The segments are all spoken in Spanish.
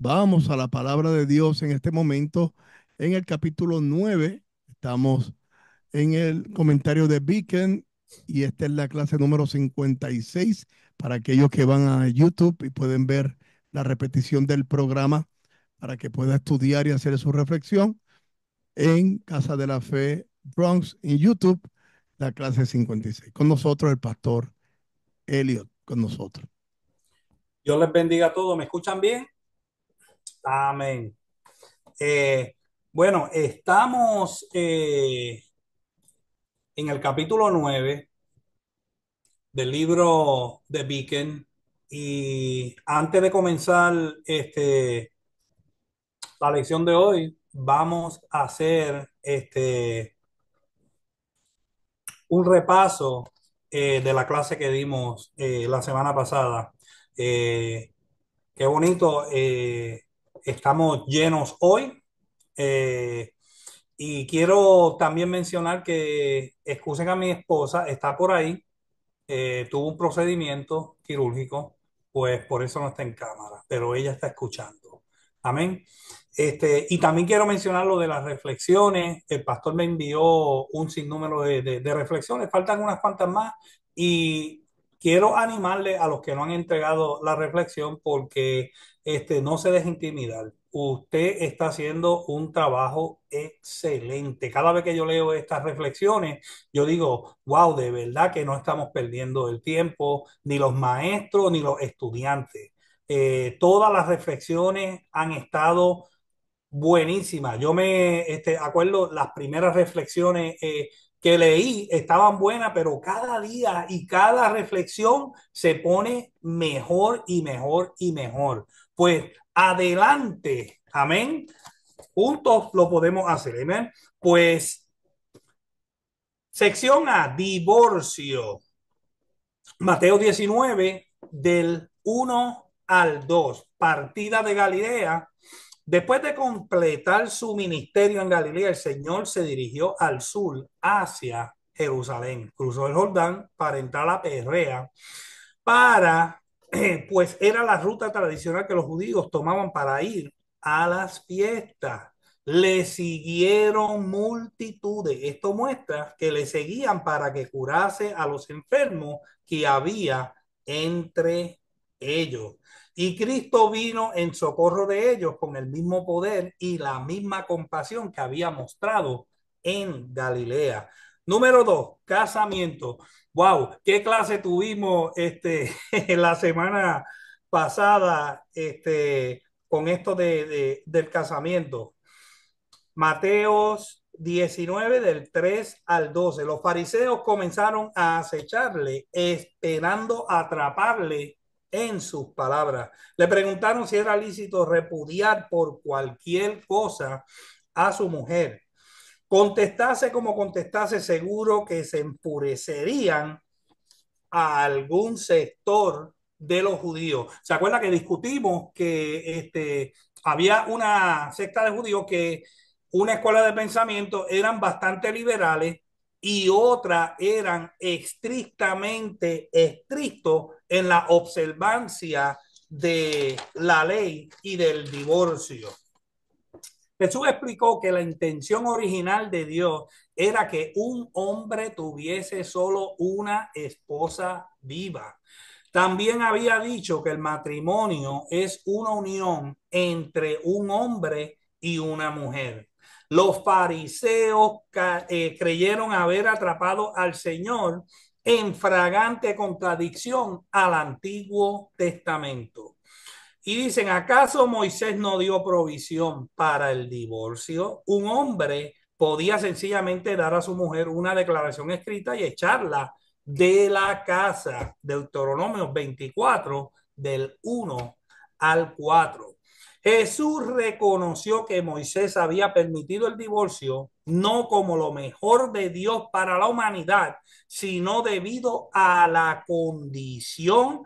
Vamos a la palabra de Dios en este momento, en el capítulo 9. Estamos en el comentario de Beacon y esta es la clase número 56 para aquellos que van a YouTube y pueden ver la repetición del programa para que pueda estudiar y hacer su reflexión en Casa de la Fe Bronx en YouTube, la clase 56. Con nosotros el pastor Elliot, con nosotros. Dios les bendiga a todos. ¿Me escuchan bien? Amén. Eh, bueno, estamos eh, en el capítulo 9 del libro de Beacon y antes de comenzar este, la lección de hoy, vamos a hacer este, un repaso eh, de la clase que dimos la semana pasada. qué bonito estamos llenos hoy. Eh, y quiero también mencionar que, excusen a mi esposa, está por ahí, eh, tuvo un procedimiento quirúrgico, pues por eso no está en cámara, pero ella está escuchando. Amén. Este, y también quiero mencionar lo de las reflexiones. El pastor me envió un sinnúmero de, de reflexiones, faltan unas cuantas más. Y quiero animarle a los que no han entregado la reflexión porque este, no se deje intimidar. Usted está haciendo un trabajo excelente. Cada vez que yo leo estas reflexiones, yo digo, wow, de verdad que no estamos perdiendo el tiempo, ni los maestros, ni los estudiantes. Eh, todas las reflexiones han estado buenísimas. Yo me este, acuerdo las primeras reflexiones. Eh, que leí estaban buenas, pero cada día y cada reflexión se pone mejor y mejor y mejor. Pues adelante, amén. Juntos lo podemos hacer, amén. Pues sección A, divorcio. Mateo 19, del 1 al 2, partida de Galilea Después de completar su ministerio en Galilea, el Señor se dirigió al sur, hacia Jerusalén. Cruzó el Jordán para entrar a Perrea, para, eh, pues era la ruta tradicional que los judíos tomaban para ir a las fiestas. Le siguieron multitudes. Esto muestra que le seguían para que curase a los enfermos que había entre ellos. Y Cristo vino en socorro de ellos con el mismo poder y la misma compasión que había mostrado en Galilea. Número dos, casamiento. Wow, qué clase tuvimos este, la semana pasada este, con esto del casamiento. Mateos 19 del 3 al 12. Los fariseos comenzaron a acecharle, esperando atraparle en sus palabras. Le preguntaron si era lícito repudiar por cualquier cosa a su mujer. Contestase como contestase, seguro que se empurecerían a algún sector de los judíos. ¿Se acuerda que discutimos que este, había una secta de judíos que una escuela de pensamiento eran bastante liberales y otra eran estrictamente estrictos en la observancia de la ley y del divorcio. Jesús explicó que la intención original de Dios era que un hombre tuviese solo una esposa viva. También había dicho que el matrimonio es una unión entre un hombre y una mujer. Los fariseos eh, creyeron haber atrapado al Señor en fragante contradicción al Antiguo Testamento. Y dicen, ¿acaso Moisés no dio provisión para el divorcio? Un hombre podía sencillamente dar a su mujer una declaración escrita y echarla de la casa. Deuteronomio 24, del 1 al 4. Jesús reconoció que Moisés había permitido el divorcio no como lo mejor de Dios para la humanidad, sino debido a la condición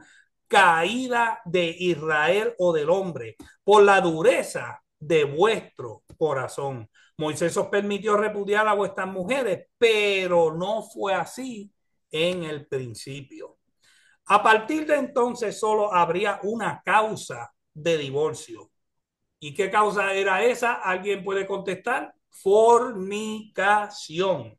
caída de Israel o del hombre, por la dureza de vuestro corazón. Moisés os permitió repudiar a vuestras mujeres, pero no fue así en el principio. A partir de entonces solo habría una causa de divorcio. ¿Y qué causa era esa? ¿Alguien puede contestar? fornicación.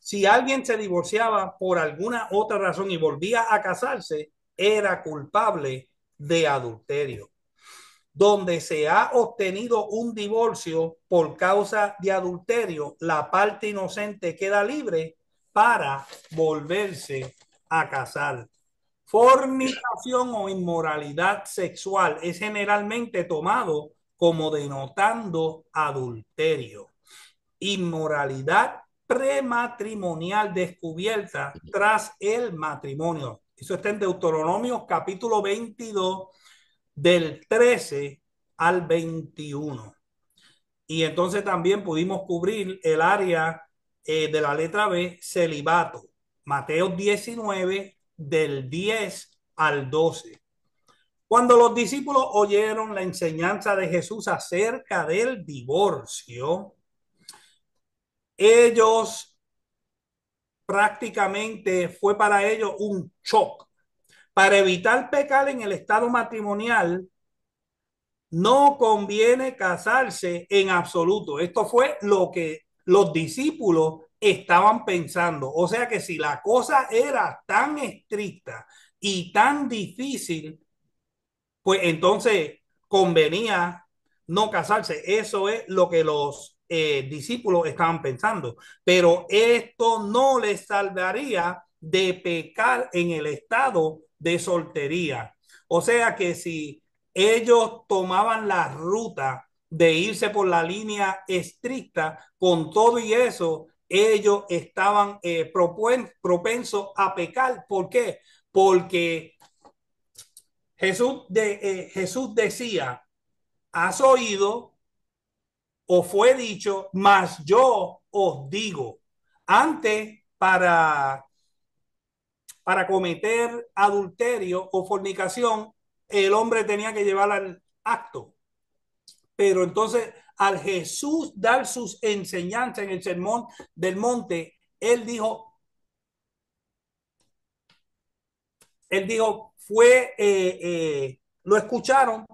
Si alguien se divorciaba por alguna otra razón y volvía a casarse, era culpable de adulterio. Donde se ha obtenido un divorcio por causa de adulterio, la parte inocente queda libre para volverse a casar. Fornicación o inmoralidad sexual es generalmente tomado como denotando adulterio, inmoralidad prematrimonial descubierta tras el matrimonio. Eso está en Deuteronomio capítulo 22 del 13 al 21. Y entonces también pudimos cubrir el área eh, de la letra B, celibato, Mateo 19 del 10 al 12. Cuando los discípulos oyeron la enseñanza de Jesús acerca del divorcio, ellos prácticamente fue para ellos un shock. Para evitar pecar en el estado matrimonial, no conviene casarse en absoluto. Esto fue lo que los discípulos estaban pensando. O sea que si la cosa era tan estricta y tan difícil, pues entonces convenía no casarse. Eso es lo que los eh, discípulos estaban pensando. Pero esto no les salvaría de pecar en el estado de soltería. O sea que si ellos tomaban la ruta de irse por la línea estricta, con todo y eso, ellos estaban eh, propensos a pecar. ¿Por qué? Porque Jesús, de, eh, Jesús decía, has oído o fue dicho, mas yo os digo, antes para, para cometer adulterio o fornicación, el hombre tenía que llevar al acto. Pero entonces, al Jesús dar sus enseñanzas en el sermón del monte, él dijo, él dijo, fue, eh, eh, lo escucharon,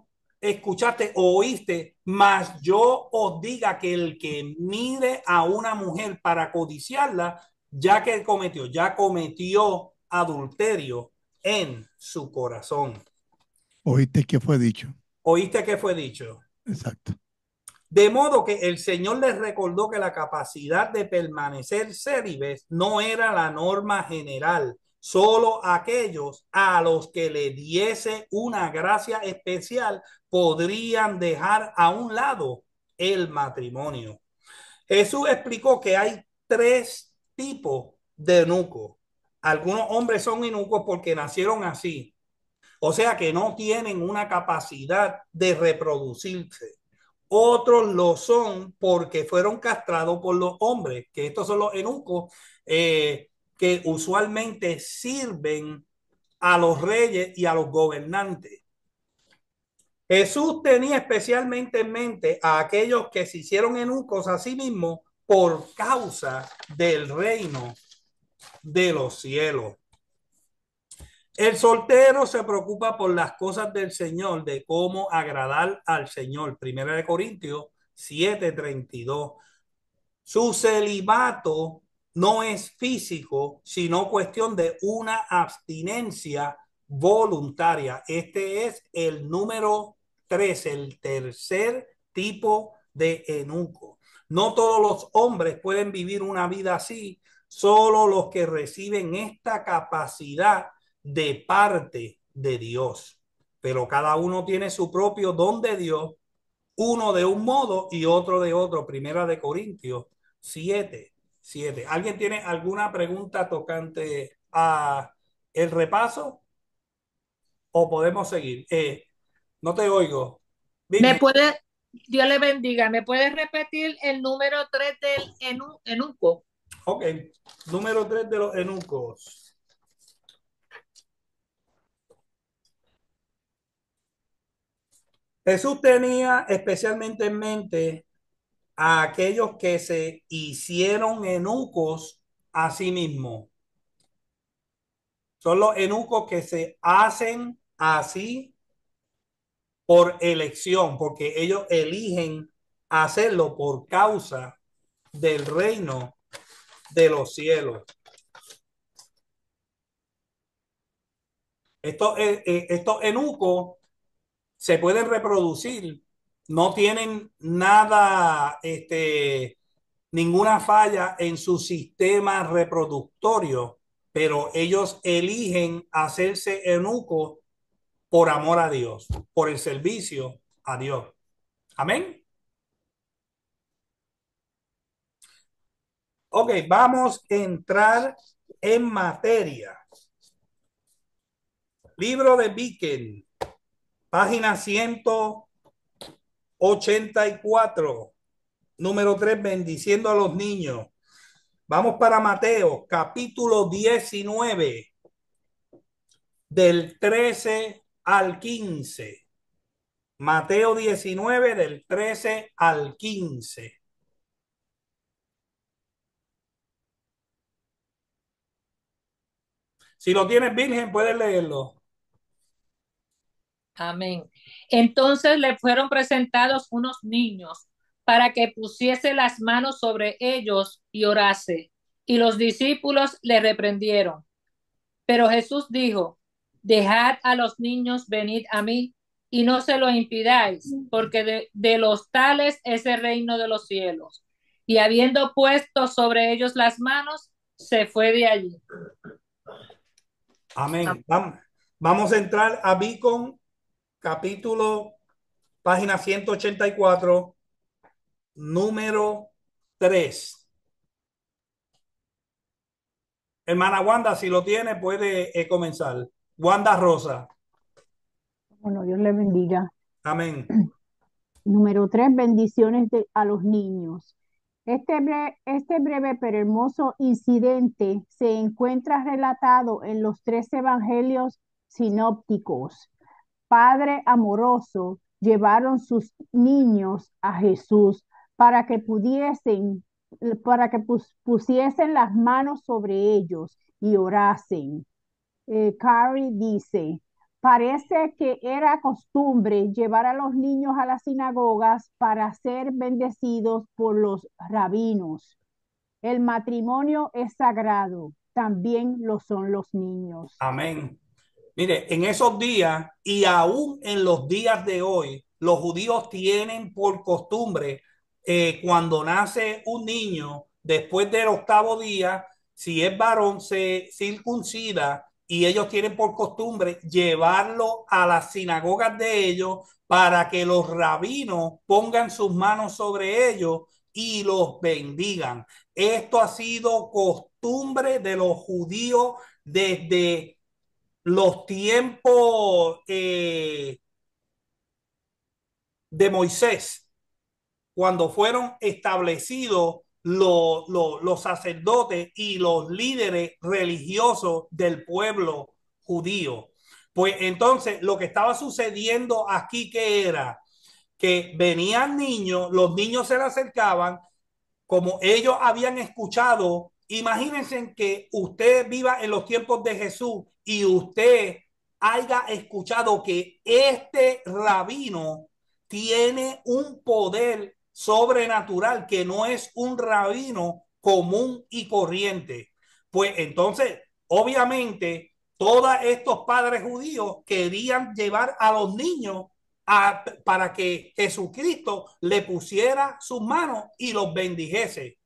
escuchaste o oíste, mas yo os diga que el que mire a una mujer para codiciarla, ya que cometió, ya cometió adulterio en su corazón. Oíste que fue dicho. Oíste que fue dicho. Exacto. De modo que el Señor les recordó que la capacidad de permanecer célibes no era la norma general, solo aquellos a los que le diese una gracia especial podrían dejar a un lado el matrimonio. Jesús explicó que hay tres tipos de eunucos. Algunos hombres son eunucos porque nacieron así, o sea que no tienen una capacidad de reproducirse. Otros lo son porque fueron castrados por los hombres, que estos son los eunucos. Eh, que usualmente sirven a los reyes y a los gobernantes. Jesús tenía especialmente en mente a aquellos que se hicieron enucos a sí mismo por causa del reino de los cielos. El soltero se preocupa por las cosas del Señor, de cómo agradar al Señor. Primera de Corintios 7:32. Su celibato no es físico, sino cuestión de una abstinencia voluntaria. Este es el número tres, el tercer tipo de enuco. No todos los hombres pueden vivir una vida así, solo los que reciben esta capacidad de parte de Dios. Pero cada uno tiene su propio don de Dios, uno de un modo y otro de otro. Primera de Corintios 7, siete ¿Alguien tiene alguna pregunta tocante a el repaso? ¿O podemos seguir? Eh, no te oigo. ¿Me puede, Dios le bendiga, ¿me puede repetir el número 3 del enu, enuco? Ok, número 3 de los enucos. Jesús tenía especialmente en mente a aquellos que se hicieron enucos a sí mismos. Son los enucos que se hacen así por elección, porque ellos eligen hacerlo por causa del reino de los cielos. Estos, eh, eh, estos enucos se pueden reproducir no tienen nada, este, ninguna falla en su sistema reproductorio, pero ellos eligen hacerse enuco por amor a Dios, por el servicio a Dios. Amén. Ok, vamos a entrar en materia. Libro de Biken, página 100. 84, número 3, bendiciendo a los niños. Vamos para Mateo, capítulo 19, del 13 al 15. Mateo 19, del 13 al 15. Si lo tienes virgen, puedes leerlo. Amén. Entonces le fueron presentados unos niños para que pusiese las manos sobre ellos y orase. Y los discípulos le reprendieron. Pero Jesús dijo, dejad a los niños venir a mí y no se lo impidáis, porque de, los tales es el reino de los cielos. Y habiendo puesto sobre ellos las manos, se fue de allí. Amén. Vamos a entrar a con capítulo, página 184, número 3. Hermana Wanda, si lo tiene, puede eh, comenzar. Wanda Rosa. Bueno, Dios le bendiga. Amén. Número 3, bendiciones a los niños. Este este breve pero hermoso incidente se encuentra relatado en los tres evangelios sinópticos. Padre amoroso, llevaron sus niños a Jesús para que pudiesen, para que pusiesen las manos sobre ellos y orasen. Eh, Carrie dice, parece que era costumbre llevar a los niños a las sinagogas para ser bendecidos por los rabinos. El matrimonio es sagrado, también lo son los niños. Amén. Mire, en esos días y aún en los días de hoy, los judíos tienen por costumbre eh, cuando nace un niño, después del octavo día, si es varón, se circuncida y ellos tienen por costumbre llevarlo a las sinagogas de ellos para que los rabinos pongan sus manos sobre ellos y los bendigan. Esto ha sido costumbre de los judíos desde los tiempos eh, de Moisés, cuando fueron establecidos los, los sacerdotes y los líderes religiosos del pueblo judío. Pues entonces lo que estaba sucediendo aquí que era que venían niños, los niños se le acercaban, como ellos habían escuchado Imagínense que usted viva en los tiempos de Jesús y usted haya escuchado que este rabino tiene un poder sobrenatural que no es un rabino común y corriente. Pues entonces, obviamente, todos estos padres judíos querían llevar a los niños a, para que Jesucristo le pusiera sus manos y los bendijese.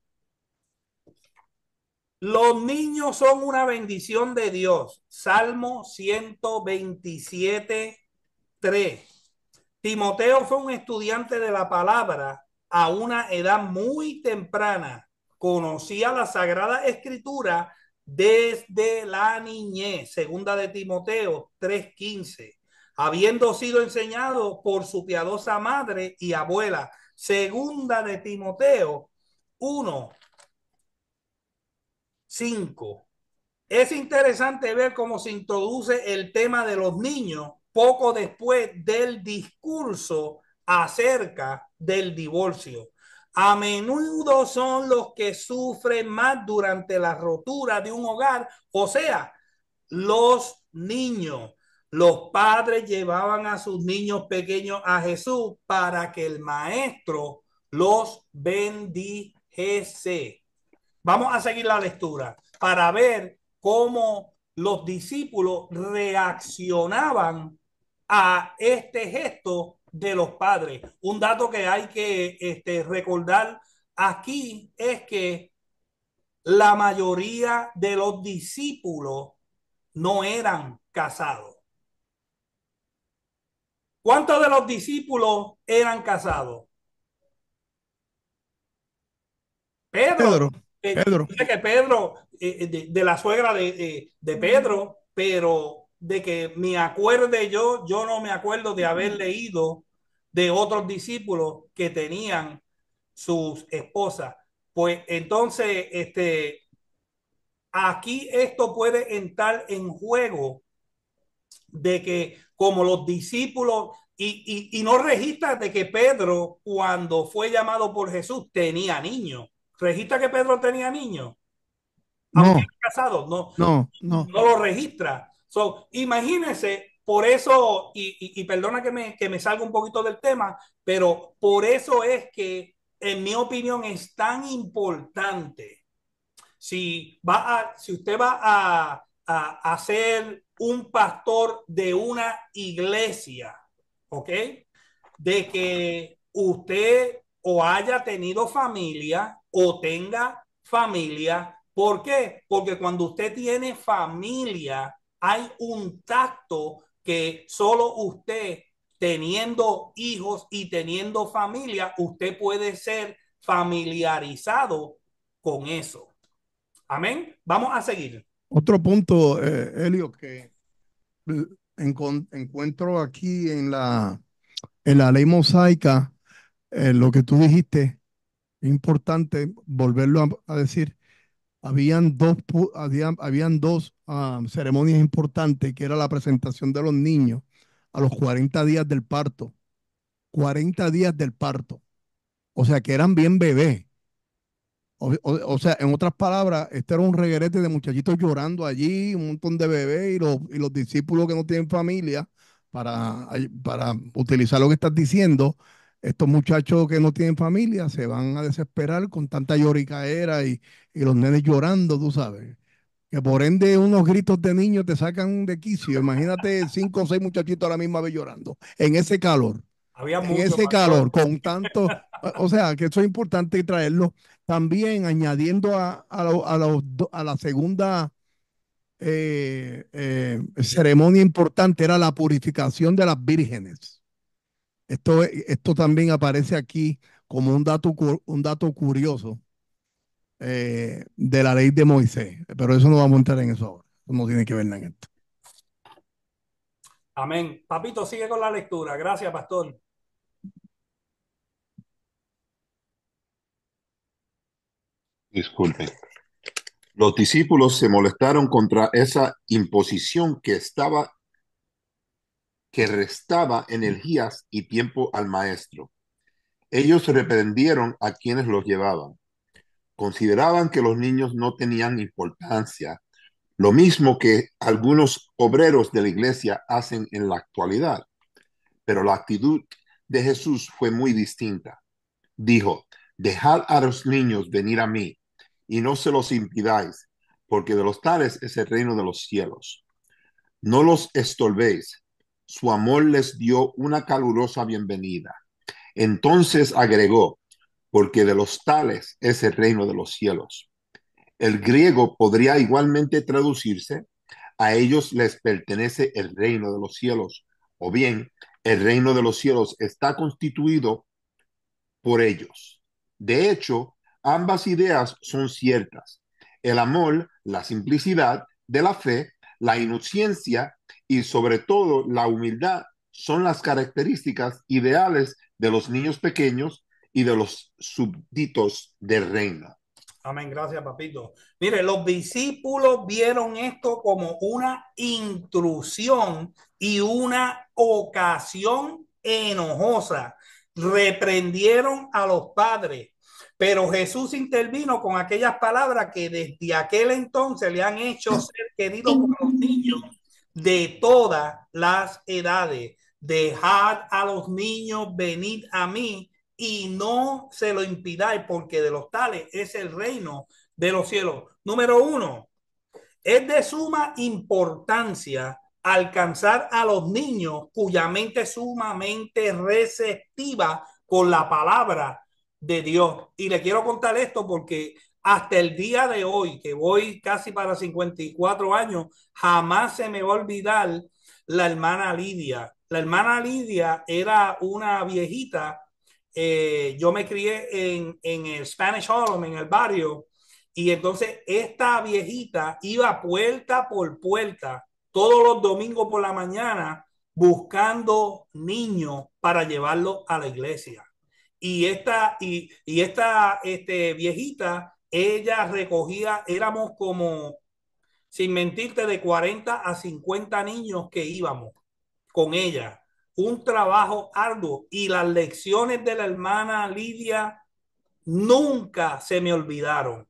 Los niños son una bendición de Dios. Salmo 127, 3. Timoteo fue un estudiante de la palabra a una edad muy temprana. Conocía la Sagrada Escritura desde la niñez. Segunda de Timoteo 3:15. Habiendo sido enseñado por su piadosa madre y abuela. Segunda de Timoteo 1, Cinco. Es interesante ver cómo se introduce el tema de los niños poco después del discurso acerca del divorcio. A menudo son los que sufren más durante la rotura de un hogar, o sea, los niños. Los padres llevaban a sus niños pequeños a Jesús para que el maestro los bendijese. Vamos a seguir la lectura para ver cómo los discípulos reaccionaban a este gesto de los padres. Un dato que hay que este, recordar aquí es que la mayoría de los discípulos no eran casados. ¿Cuántos de los discípulos eran casados? Pedro. Pedro. Eh, Pedro. que Pedro, eh, eh, de, la suegra de, Pedro, pero de que me acuerde yo, yo no me acuerdo de haber leído de otros discípulos que tenían sus esposas. Pues entonces, este, aquí esto puede entrar en juego de que como los discípulos, y, y no registra de que Pedro, cuando fue llamado por Jesús, tenía niños ¿Registra que Pedro tenía niños? Aunque no, casado, no, no, no, lo registra. So, imagínense, por eso, y, perdona que me, que me salga un poquito del tema, pero por eso es que, en mi opinión, es tan importante. Si, va si usted va a, a, a ser un pastor de una iglesia, ¿ok? De que usted o haya tenido familia o tenga familia. ¿Por qué? Porque cuando usted tiene familia, hay un tacto que solo usted teniendo hijos y teniendo familia, usted puede ser familiarizado con eso. Amén. Vamos a seguir. Otro punto, eh, Elio, que encuentro aquí en la, en la ley mosaica, eh, lo que tú dijiste, importante volverlo a, decir. Habían dos, dos ah, ceremonias importantes, que era la presentación de los niños a los 40 días del parto. 40 días del parto. O sea, que eran bien bebés. O, sea, en otras palabras, este era un reguerete de muchachitos llorando allí, un montón de bebés y los, discípulos que no tienen familia, para, para utilizar lo que estás diciendo, estos muchachos que no tienen familia se van a desesperar con tanta lloricaera y, y los nenes llorando, tú sabes. Que por ende unos gritos de niños te sacan de quicio. Imagínate cinco o seis muchachitos a la misma vez llorando, en ese calor. Había en ese calor, con tanto, o sea, que eso es importante traerlo. También añadiendo a, a, a, la segunda eh, eh, ceremonia importante era la purificación de las vírgenes. Esto, esto también aparece aquí como un dato, un dato curioso eh, de la ley de Moisés, pero eso no vamos a entrar en eso ahora, no tiene que ver nada en esto. Amén. Papito, sigue con la lectura. Gracias, pastor. Disculpe. Los discípulos se molestaron contra esa imposición que estaba que restaba energías y tiempo al maestro. Ellos reprendieron a quienes los llevaban. Consideraban que los niños no tenían importancia, lo mismo que algunos obreros de la iglesia hacen en la actualidad. Pero la actitud de Jesús fue muy distinta. Dijo, dejad a los niños venir a mí y no se los impidáis, porque de los tales es el reino de los cielos. No los estorbéis, su amor les dio una calurosa bienvenida. Entonces agregó, porque de los tales es el reino de los cielos. El griego podría igualmente traducirse, a ellos les pertenece el reino de los cielos, o bien, el reino de los cielos está constituido por ellos. De hecho, ambas ideas son ciertas. El amor, la simplicidad de la fe, la inocencia y sobre todo la humildad son las características ideales de los niños pequeños y de los súbditos de reina. Amén, gracias papito. Mire, los discípulos vieron esto como una intrusión y una ocasión enojosa. Reprendieron a los padres, pero Jesús intervino con aquellas palabras que desde aquel entonces le han hecho ser querido por los niños de todas las edades. Dejad a los niños venir a mí y no se lo impidáis, porque de los tales es el reino de los cielos. Número uno, es de suma importancia alcanzar a los niños cuya mente es sumamente receptiva con la palabra de Dios. Y le quiero contar esto porque hasta el día de hoy, que voy casi para 54 años, jamás se me va a olvidar la hermana Lidia. La hermana Lidia era una viejita. Eh, yo me crié en, el Spanish Harlem, en el barrio, y entonces esta viejita iba puerta por puerta todos los domingos por la mañana buscando niños para llevarlos a la iglesia. Y esta, y, esta este, viejita ella recogía, éramos como, sin mentirte, de 40 a 50 niños que íbamos con ella. Un trabajo arduo y las lecciones de la hermana Lidia nunca se me olvidaron,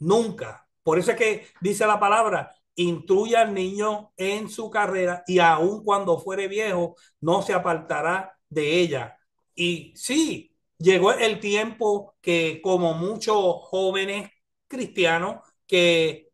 nunca. Por eso es que dice la palabra, intruya al niño en su carrera y aun cuando fuere viejo, no se apartará de ella. Y sí, llegó el tiempo que como muchos jóvenes cristianos que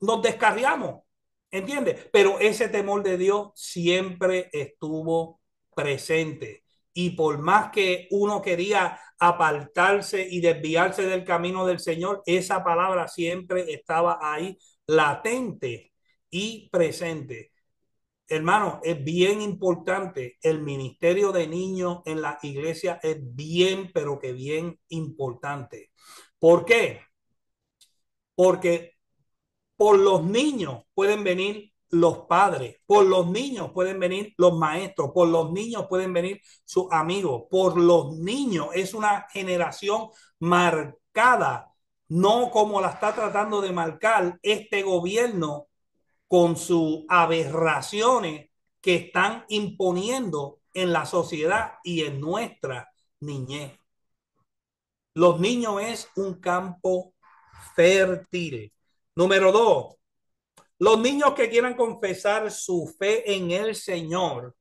nos descarriamos, entiende? Pero ese temor de Dios siempre estuvo presente. Y por más que uno quería apartarse y desviarse del camino del Señor, esa palabra siempre estaba ahí latente y presente hermano, es bien importante. El ministerio de niños en la iglesia es bien, pero que bien importante. ¿Por qué? Porque por los niños pueden venir los padres, por los niños pueden venir los maestros, por los niños pueden venir sus amigos, por los niños es una generación marcada, no como la está tratando de marcar este gobierno con sus aberraciones que están imponiendo en la sociedad y en nuestra niñez. Los niños es un campo fértil. Número dos, los niños que quieran confesar su fe en el Señor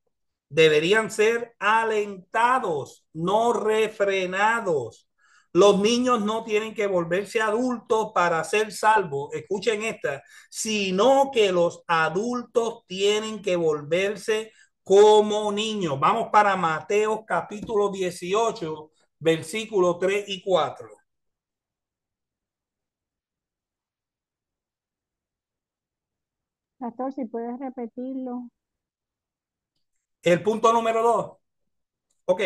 deberían ser alentados, no refrenados. Los niños no tienen que volverse adultos para ser salvos, escuchen esta, sino que los adultos tienen que volverse como niños. Vamos para Mateo capítulo 18, versículos 3 y 4. Pastor, si puedes repetirlo. El punto número dos. Ok.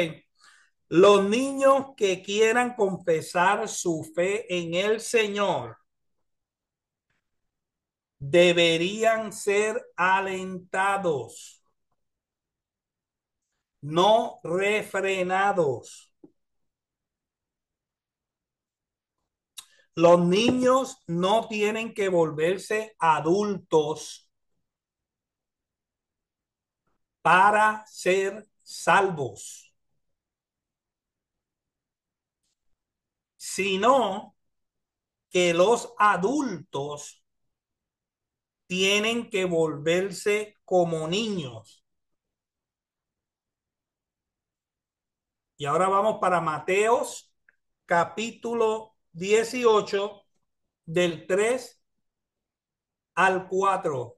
Los niños que quieran confesar su fe en el Señor deberían ser alentados, no refrenados. Los niños no tienen que volverse adultos para ser salvos. sino que los adultos tienen que volverse como niños. Y ahora vamos para Mateos capítulo 18 del 3 al 4.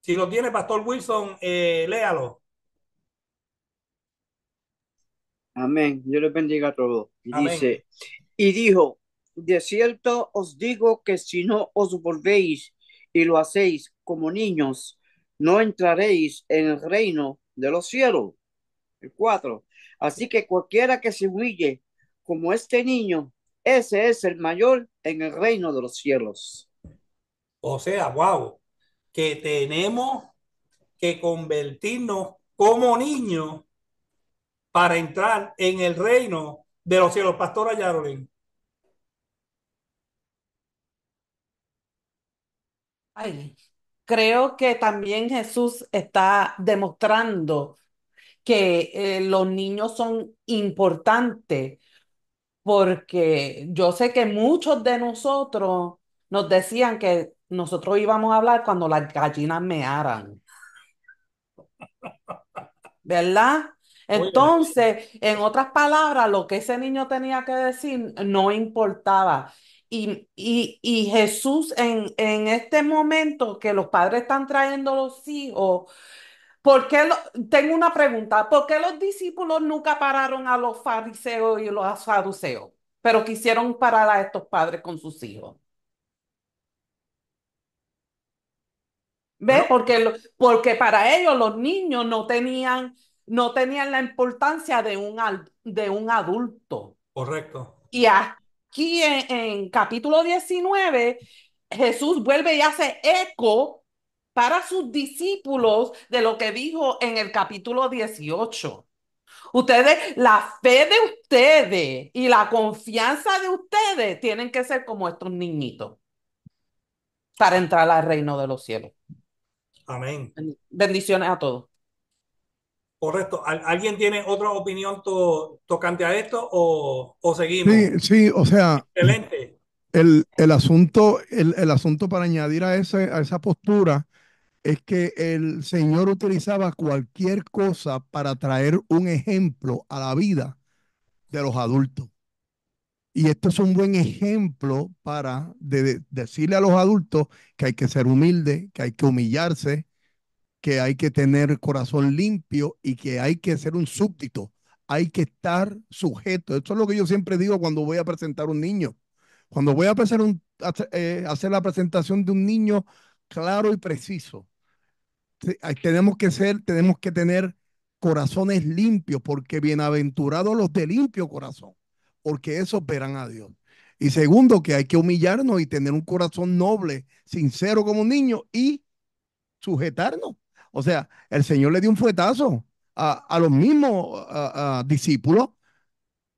Si lo tiene, Pastor Wilson, eh, léalo. Amén. Dios les bendiga a todos. Y dijo, de cierto os digo que si no os volvéis y lo hacéis como niños, no entraréis en el reino de los cielos. El 4. Así que cualquiera que se humille como este niño, ese es el mayor en el reino de los cielos. O sea, wow, que tenemos que convertirnos como niños para entrar en el reino de los cielos. Pastora Yarolín. Ay, creo que también Jesús está demostrando que eh, los niños son importantes, porque yo sé que muchos de nosotros nos decían que nosotros íbamos a hablar cuando las gallinas mearan. ¿Verdad? Entonces, en otras palabras, lo que ese niño tenía que decir no importaba. Y, y, Jesús en, en este momento que los padres están trayendo los hijos, ¿Por qué tengo una pregunta, ¿por qué los discípulos nunca pararon a los fariseos y los saduceos, pero quisieron parar a estos padres con sus hijos? ¿Ves? Porque, porque para ellos los niños no tenían no tenían la importancia de un, de un adulto. Correcto. Y aquí en, en capítulo 19, Jesús vuelve y hace eco para sus discípulos de lo que dijo en el capítulo 18. Ustedes, la fe de ustedes y la confianza de ustedes tienen que ser como estos niñitos para entrar al reino de los cielos. Amén. Bendiciones a todos. Correcto. ¿Alguien tiene otra opinión tocante a esto o, o, seguimos? Sí, o sea. El, el asunto, el, asunto para añadir a, ese, esa postura es que el Señor utilizaba cualquier cosa para traer un ejemplo a la vida de los adultos. Y esto es un buen ejemplo para decirle a los adultos que hay que ser humilde, que hay que humillarse, que hay que tener corazón limpio y que hay que ser un súbdito, hay que estar sujeto. Esto es lo que yo siempre digo cuando voy a presentar un niño. Cuando voy a eh, hacer, la presentación de un niño claro y preciso, tenemos que ser, tenemos que tener corazones limpios, porque bienaventurados los de limpio corazón, porque eso verán a Dios. Y segundo, que hay que humillarnos y tener un corazón noble, sincero como un niño y sujetarnos. O sea, el Señor le dio un fuetazo a, los mismos discípulos,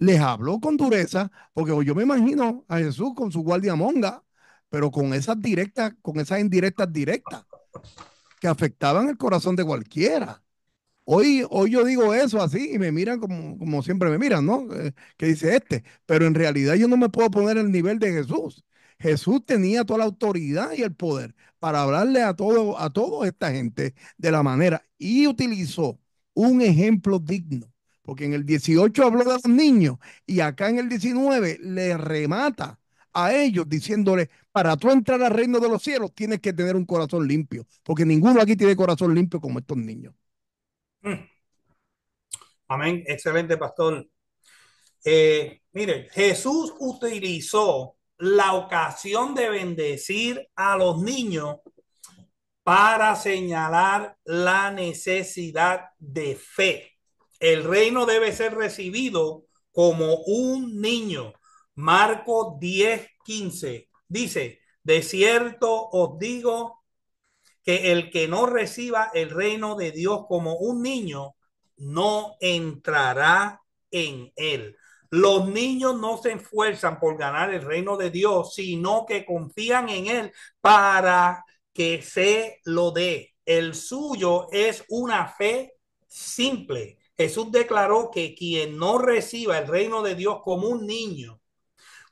les habló con dureza, porque yo me imagino a Jesús con su guardia monga, pero con esas directas, con esas indirectas directas, que afectaban el corazón de cualquiera. Hoy, hoy yo digo eso así y me miran como, siempre me miran, ¿no? Eh, que dice este, pero en realidad yo no me puedo poner el nivel de Jesús. Jesús tenía toda la autoridad y el poder para hablarle a todo, a toda esta gente de la manera y utilizó un ejemplo digno, porque en el 18 habló de los niños y acá en el 19 le remata a ellos diciéndole, para tú entrar al reino de los cielos tienes que tener un corazón limpio, porque ninguno aquí tiene corazón limpio como estos niños. Mm. Amén, excelente pastor. Eh, mire, Jesús utilizó la ocasión de bendecir a los niños para señalar la necesidad de fe. El reino debe ser recibido como un niño. Marco 10, 15. Dice, de cierto os digo que el que no reciba el reino de Dios como un niño, no entrará en él. Los niños no se esfuerzan por ganar el reino de Dios, sino que confían en Él para que se lo dé. El suyo es una fe simple. Jesús declaró que quien no reciba el reino de Dios como un niño,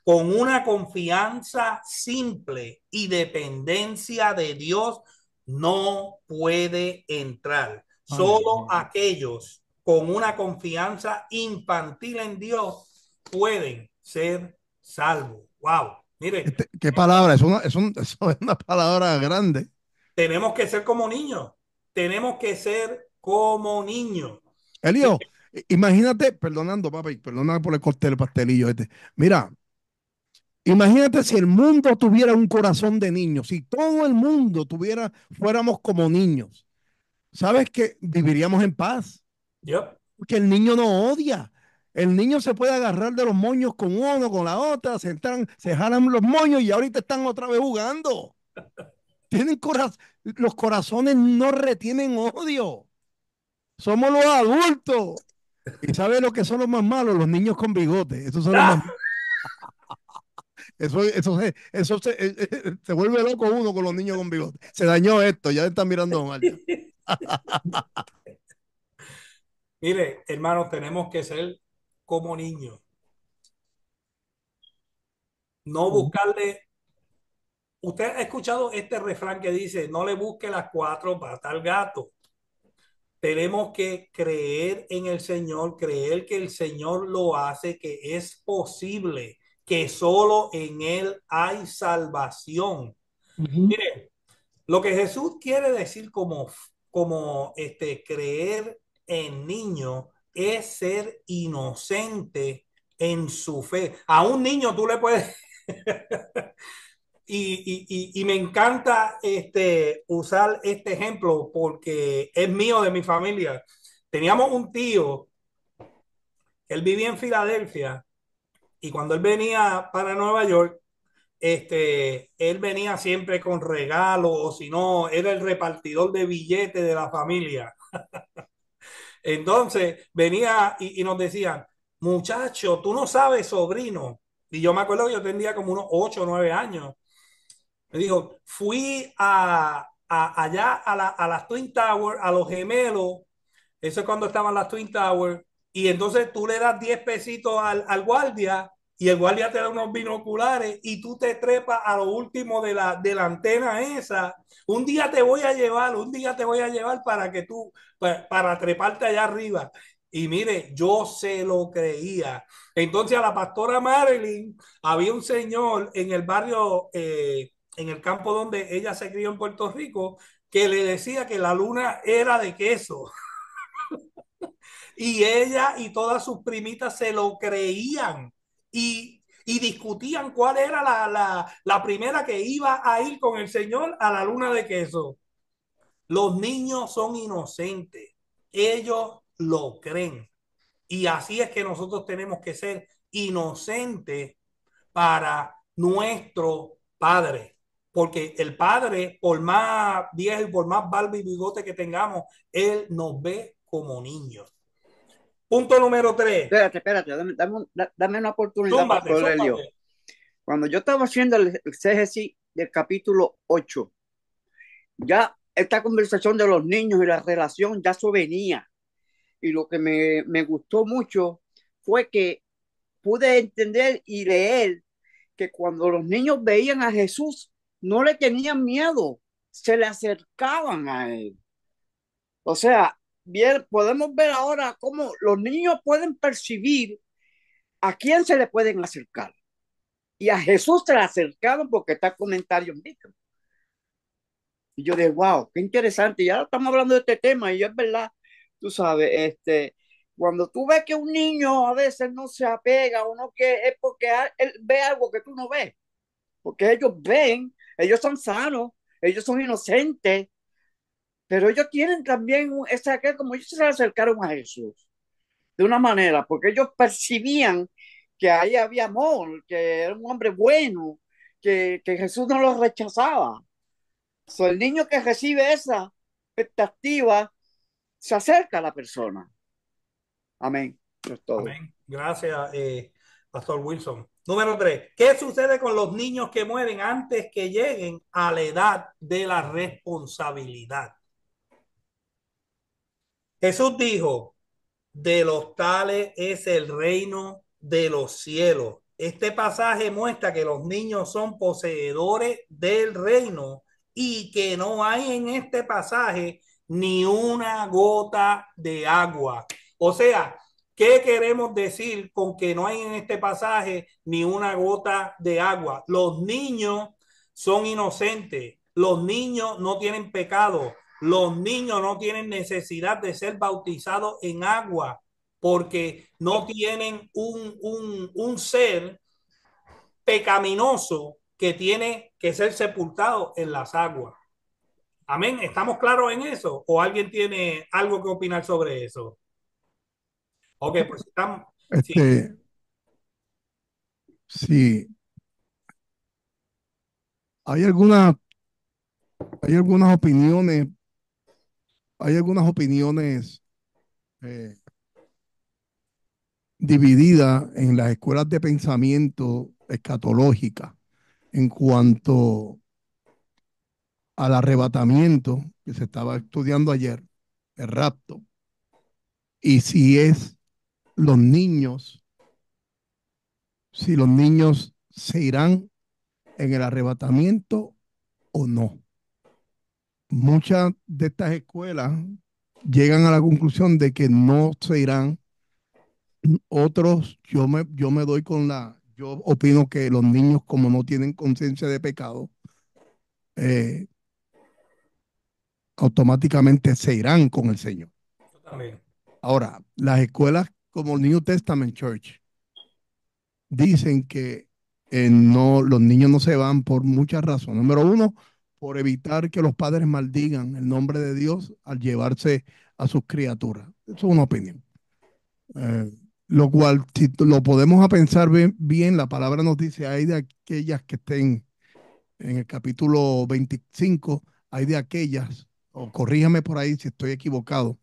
con una confianza simple y dependencia de Dios, no puede entrar. Solo aquellos con una confianza infantil en Dios pueden ser salvos. ¡Wow! Mire. Este, ¿Qué palabra? Es una, es, una palabra grande. Tenemos que ser como niños. Tenemos que ser como niños. Elio, imagínate, perdonando, papá, perdona por el corte del pastelillo este. Mira, Imagínate si el mundo tuviera un corazón de niños, si todo el mundo tuviera, fuéramos como niños. ¿Sabes que Viviríamos en paz. Porque el niño no odia. El niño se puede agarrar de los moños con uno, con la otra, se, entran, se jalan los moños y ahorita están otra vez jugando. Tienen los corazones no retienen odio. Somos los adultos. ¿Y sabes lo que son los más malos? Los niños con bigote. son Eso, eso, eh, eh, eh, se, vuelve loco uno con los niños con bigote. Se dañó esto, ya están mirando mal. Mire, hermanos, tenemos que ser como niños. No buscarle. Usted ha escuchado este refrán que dice, no le busque las cuatro para al gato. Tenemos que creer en el Señor, creer que el Señor lo hace, que es posible, que solo en Él hay salvación. Mire, lo que Jesús quiere decir como, como este, creer en niño es ser inocente en su fe. A un niño tú le puedes... y, me encanta este, usar este ejemplo porque es mío de mi familia. Teníamos un tío, él vivía en Filadelfia y cuando él venía para Nueva York, este, él venía siempre con regalos o si no, era el repartidor de billetes de la familia. Entonces venía y, nos decían, muchacho, tú no sabes, sobrino. Y yo me acuerdo que yo tendría como unos 8 o 9 años. Me dijo, fui a, allá a, la, las Twin Towers, a los gemelos. Eso es cuando estaban las Twin Towers. Y entonces tú le das 10 pesitos al, al guardia y el guardia te da unos binoculares y tú te trepas a lo último de la, de antena esa. Un día te voy a llevar, un día te voy a llevar para que tú, para, treparte allá arriba. Y mire, yo se lo creía. Entonces a la pastora Marilyn había un señor en el barrio, eh, en el campo donde ella se crió en Puerto Rico, que le decía que la luna era de queso. y ella y todas sus primitas se lo creían y, discutían cuál era la, la primera que iba a ir con el Señor a la luna de queso. Los niños son inocentes, ellos lo creen. Y así es que nosotros tenemos que ser inocentes para nuestro Padre. Porque el Padre, por más viejo y por más barba y bigote que tengamos, Él nos ve como niños. Punto número tres. Espérate, espérate, dame, una oportunidad. Cuando yo estaba haciendo el CGC del capítulo 8, ya esta conversación de los niños y la relación ya sovenía. venía. Y lo que me, me gustó mucho fue que pude entender y leer que cuando los niños veían a Jesús, no le tenían miedo, se le acercaban a él. O sea, bien, podemos ver ahora cómo los niños pueden percibir a quién se le pueden acercar. Y a Jesús se le acercaron porque está comentario micro. Y yo dije, wow, qué interesante. ya estamos hablando de este tema y es verdad, tú sabes, este, cuando tú ves que un niño a veces no se apega o no que es porque él ve algo que tú no ves. Porque ellos ven, ellos son sanos, ellos son inocentes, pero ellos tienen también esa que, como ellos se acercaron a Jesús, de una manera, porque ellos percibían que ahí había amor, que era un hombre bueno, que, Jesús no los rechazaba. el niño que recibe esa expectativa se acerca a la persona. Amén. Gracias, eh, Pastor Wilson. Número tres, ¿qué sucede con los niños que mueren antes que lleguen a la edad de la responsabilidad? Jesús dijo, de los tales es el reino de los cielos. Este pasaje muestra que los niños son poseedores del reino y que no hay en este pasaje ni una gota de agua. O sea, ¿qué queremos decir con que no hay en este pasaje ni una gota de agua? Los niños son inocentes, los niños no tienen pecado, los niños no tienen necesidad de ser bautizados en agua porque no tienen un, ser pecaminoso que tiene que ser sepultado en las aguas. Amén. ¿Estamos claros en eso? ¿O alguien tiene algo que opinar sobre eso? Ok, pues estamos. sí. Este, sí. Hay algunas hay algunas opiniones hay algunas opiniones eh, divididas en las escuelas de pensamiento escatológica en cuanto al arrebatamiento que se estaba estudiando ayer, el rapto, y si es los niños, si los niños se irán en el arrebatamiento o no muchas de estas escuelas llegan a la conclusión de que no se irán. Otros, yo me, yo me doy con la, yo opino que los niños como no tienen conciencia de pecado, eh, automáticamente se irán con el Señor. Ahora, las escuelas como el New Testament Church dicen que eh, no, los niños no se van por muchas razones. Número uno, por evitar que los padres maldigan el nombre de Dios al llevarse a sus criaturas. Eso es una opinión. Eh, lo cual, si lo podemos pensar bien, la palabra nos dice, hay de aquellas que estén en el capítulo 25, hay de aquellas, o corríjame por ahí si estoy equivocado,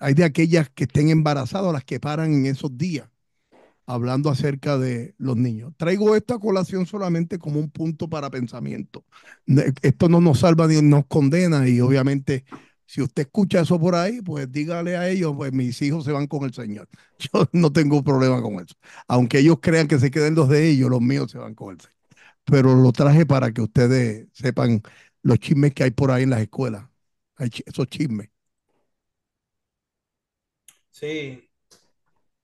hay de aquellas que estén embarazadas, las que paran en esos días hablando acerca de los niños. Traigo esta colación solamente como un punto para pensamiento. Esto no nos salva ni nos condena y obviamente si usted escucha eso por ahí, pues dígale a ellos, pues mis hijos se van con el Señor. Yo no tengo problema con eso. Aunque ellos crean que se queden los de ellos, los míos se van con el Señor. Pero lo traje para que ustedes sepan los chismes que hay por ahí en las escuelas. esos chismes. Sí,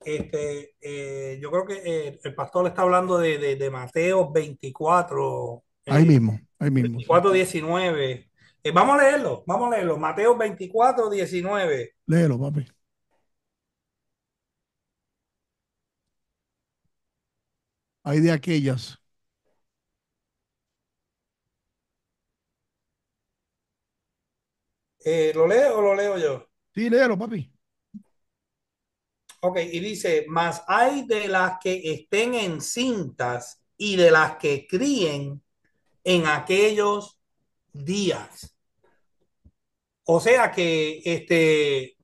este, eh, yo creo que eh, el, pastor está hablando de, Mateo 24. Eh, ahí mismo, ahí mismo. 24, vamos a leerlo, vamos a leerlo. Mateo 24, 19. Léelo, papi. Hay de aquellas. ¿Lo leo o lo leo yo? Sí, léelo, papi. Ok, y dice, más hay de las que estén encintas y de las que críen en aquellos días. O sea que este,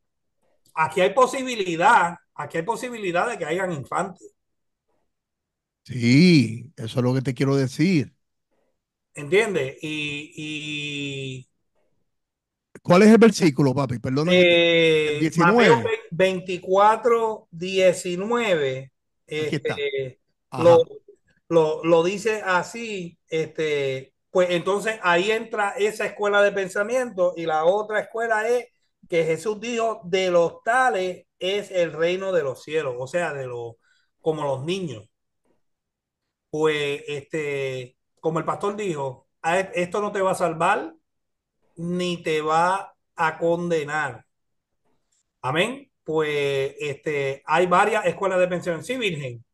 aquí hay posibilidad, aquí hay posibilidad de que hayan infantes. Sí, eso es lo que te quiero decir. Entiende y ¿Cuál es el versículo, papi? Perdón. Eh, 19. 24, 19. Lo, dice así, este, pues entonces ahí entra esa escuela de pensamiento y la otra escuela es que Jesús dijo, de los tales es el reino de los cielos, o sea, de los, como los niños. Pues, este, como el pastor dijo, ah, esto no te va a salvar, ni te va a condenar. Amén. Pues este, hay varias escuelas de pensión. Sí, Virgen.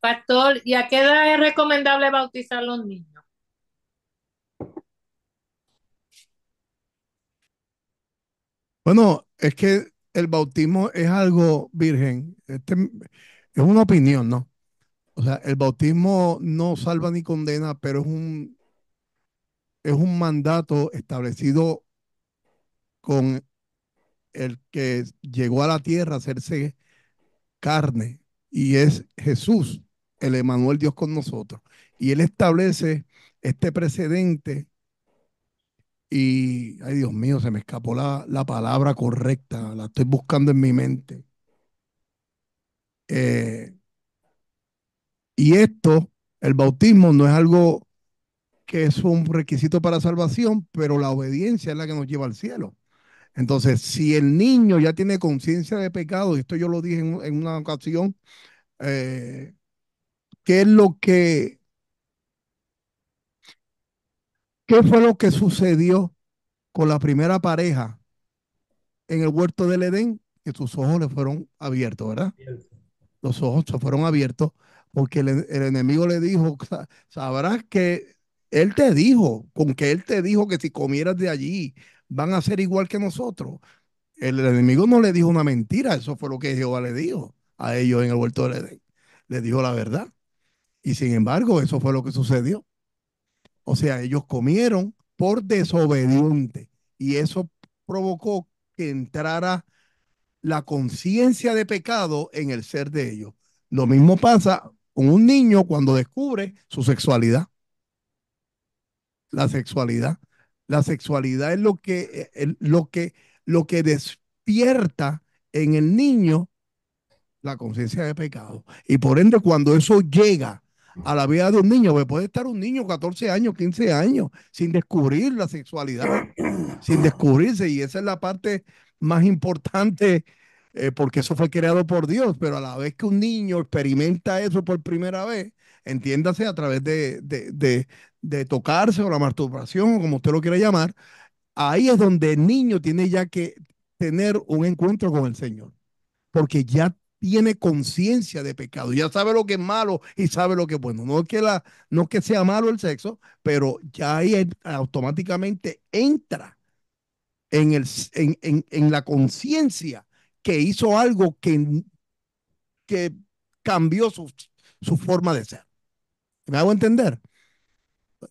Pastor, ¿y a qué edad es recomendable bautizar a los niños? Bueno, es que el bautismo es algo virgen. Este, es una opinión, ¿no? O sea, el bautismo no salva ni condena, pero es un es un mandato establecido con el que llegó a la tierra a hacerse carne y es Jesús, el Emanuel Dios con nosotros. Y él establece este precedente y, ay Dios mío, se me escapó la, palabra correcta, la estoy buscando en mi mente. Eh, y esto, el bautismo no es algo que es un requisito para salvación, pero la obediencia es la que nos lleva al cielo. Entonces, si el niño ya tiene conciencia de pecado, y esto yo lo dije en, una ocasión, eh, ¿qué es lo que... ¿Qué fue lo que sucedió con la primera pareja en el huerto del Edén? Que sus ojos le fueron abiertos, ¿verdad? Los ojos se fueron abiertos porque el enemigo le dijo, sabrás que él te dijo, con que Él te dijo que si comieras de allí, van a ser igual que nosotros. El enemigo no le dijo una mentira, eso fue lo que Jehová le dijo a ellos en el huerto del Edén. Le dijo la verdad. Y sin embargo, eso fue lo que sucedió. O sea, ellos comieron por desobediente. Y eso provocó que entrara la conciencia de pecado en el ser de ellos. Lo mismo pasa con un niño cuando descubre su sexualidad la sexualidad. La sexualidad es lo que, eh, lo que, lo que despierta en el niño la conciencia de pecado. Y por ende, cuando eso llega a la vida de un niño, pues, puede estar un niño 14 años, 15 años, sin descubrir la sexualidad, sin descubrirse. Y esa es la parte más importante, eh, porque eso fue creado por Dios, pero a la vez que un niño experimenta eso por primera vez, entiéndase a través de, de tocarse o la masturbación, o como usted lo quiera llamar, ahí es donde el niño tiene ya que tener un encuentro con el Señor, porque ya tiene conciencia de pecado, ya sabe lo que es malo y sabe lo que es bueno. No es que, la, no que sea malo el sexo, pero ya ahí automáticamente entra en, el, la conciencia que hizo algo que, que cambió su, su forma de ser. ¿Me hago entender?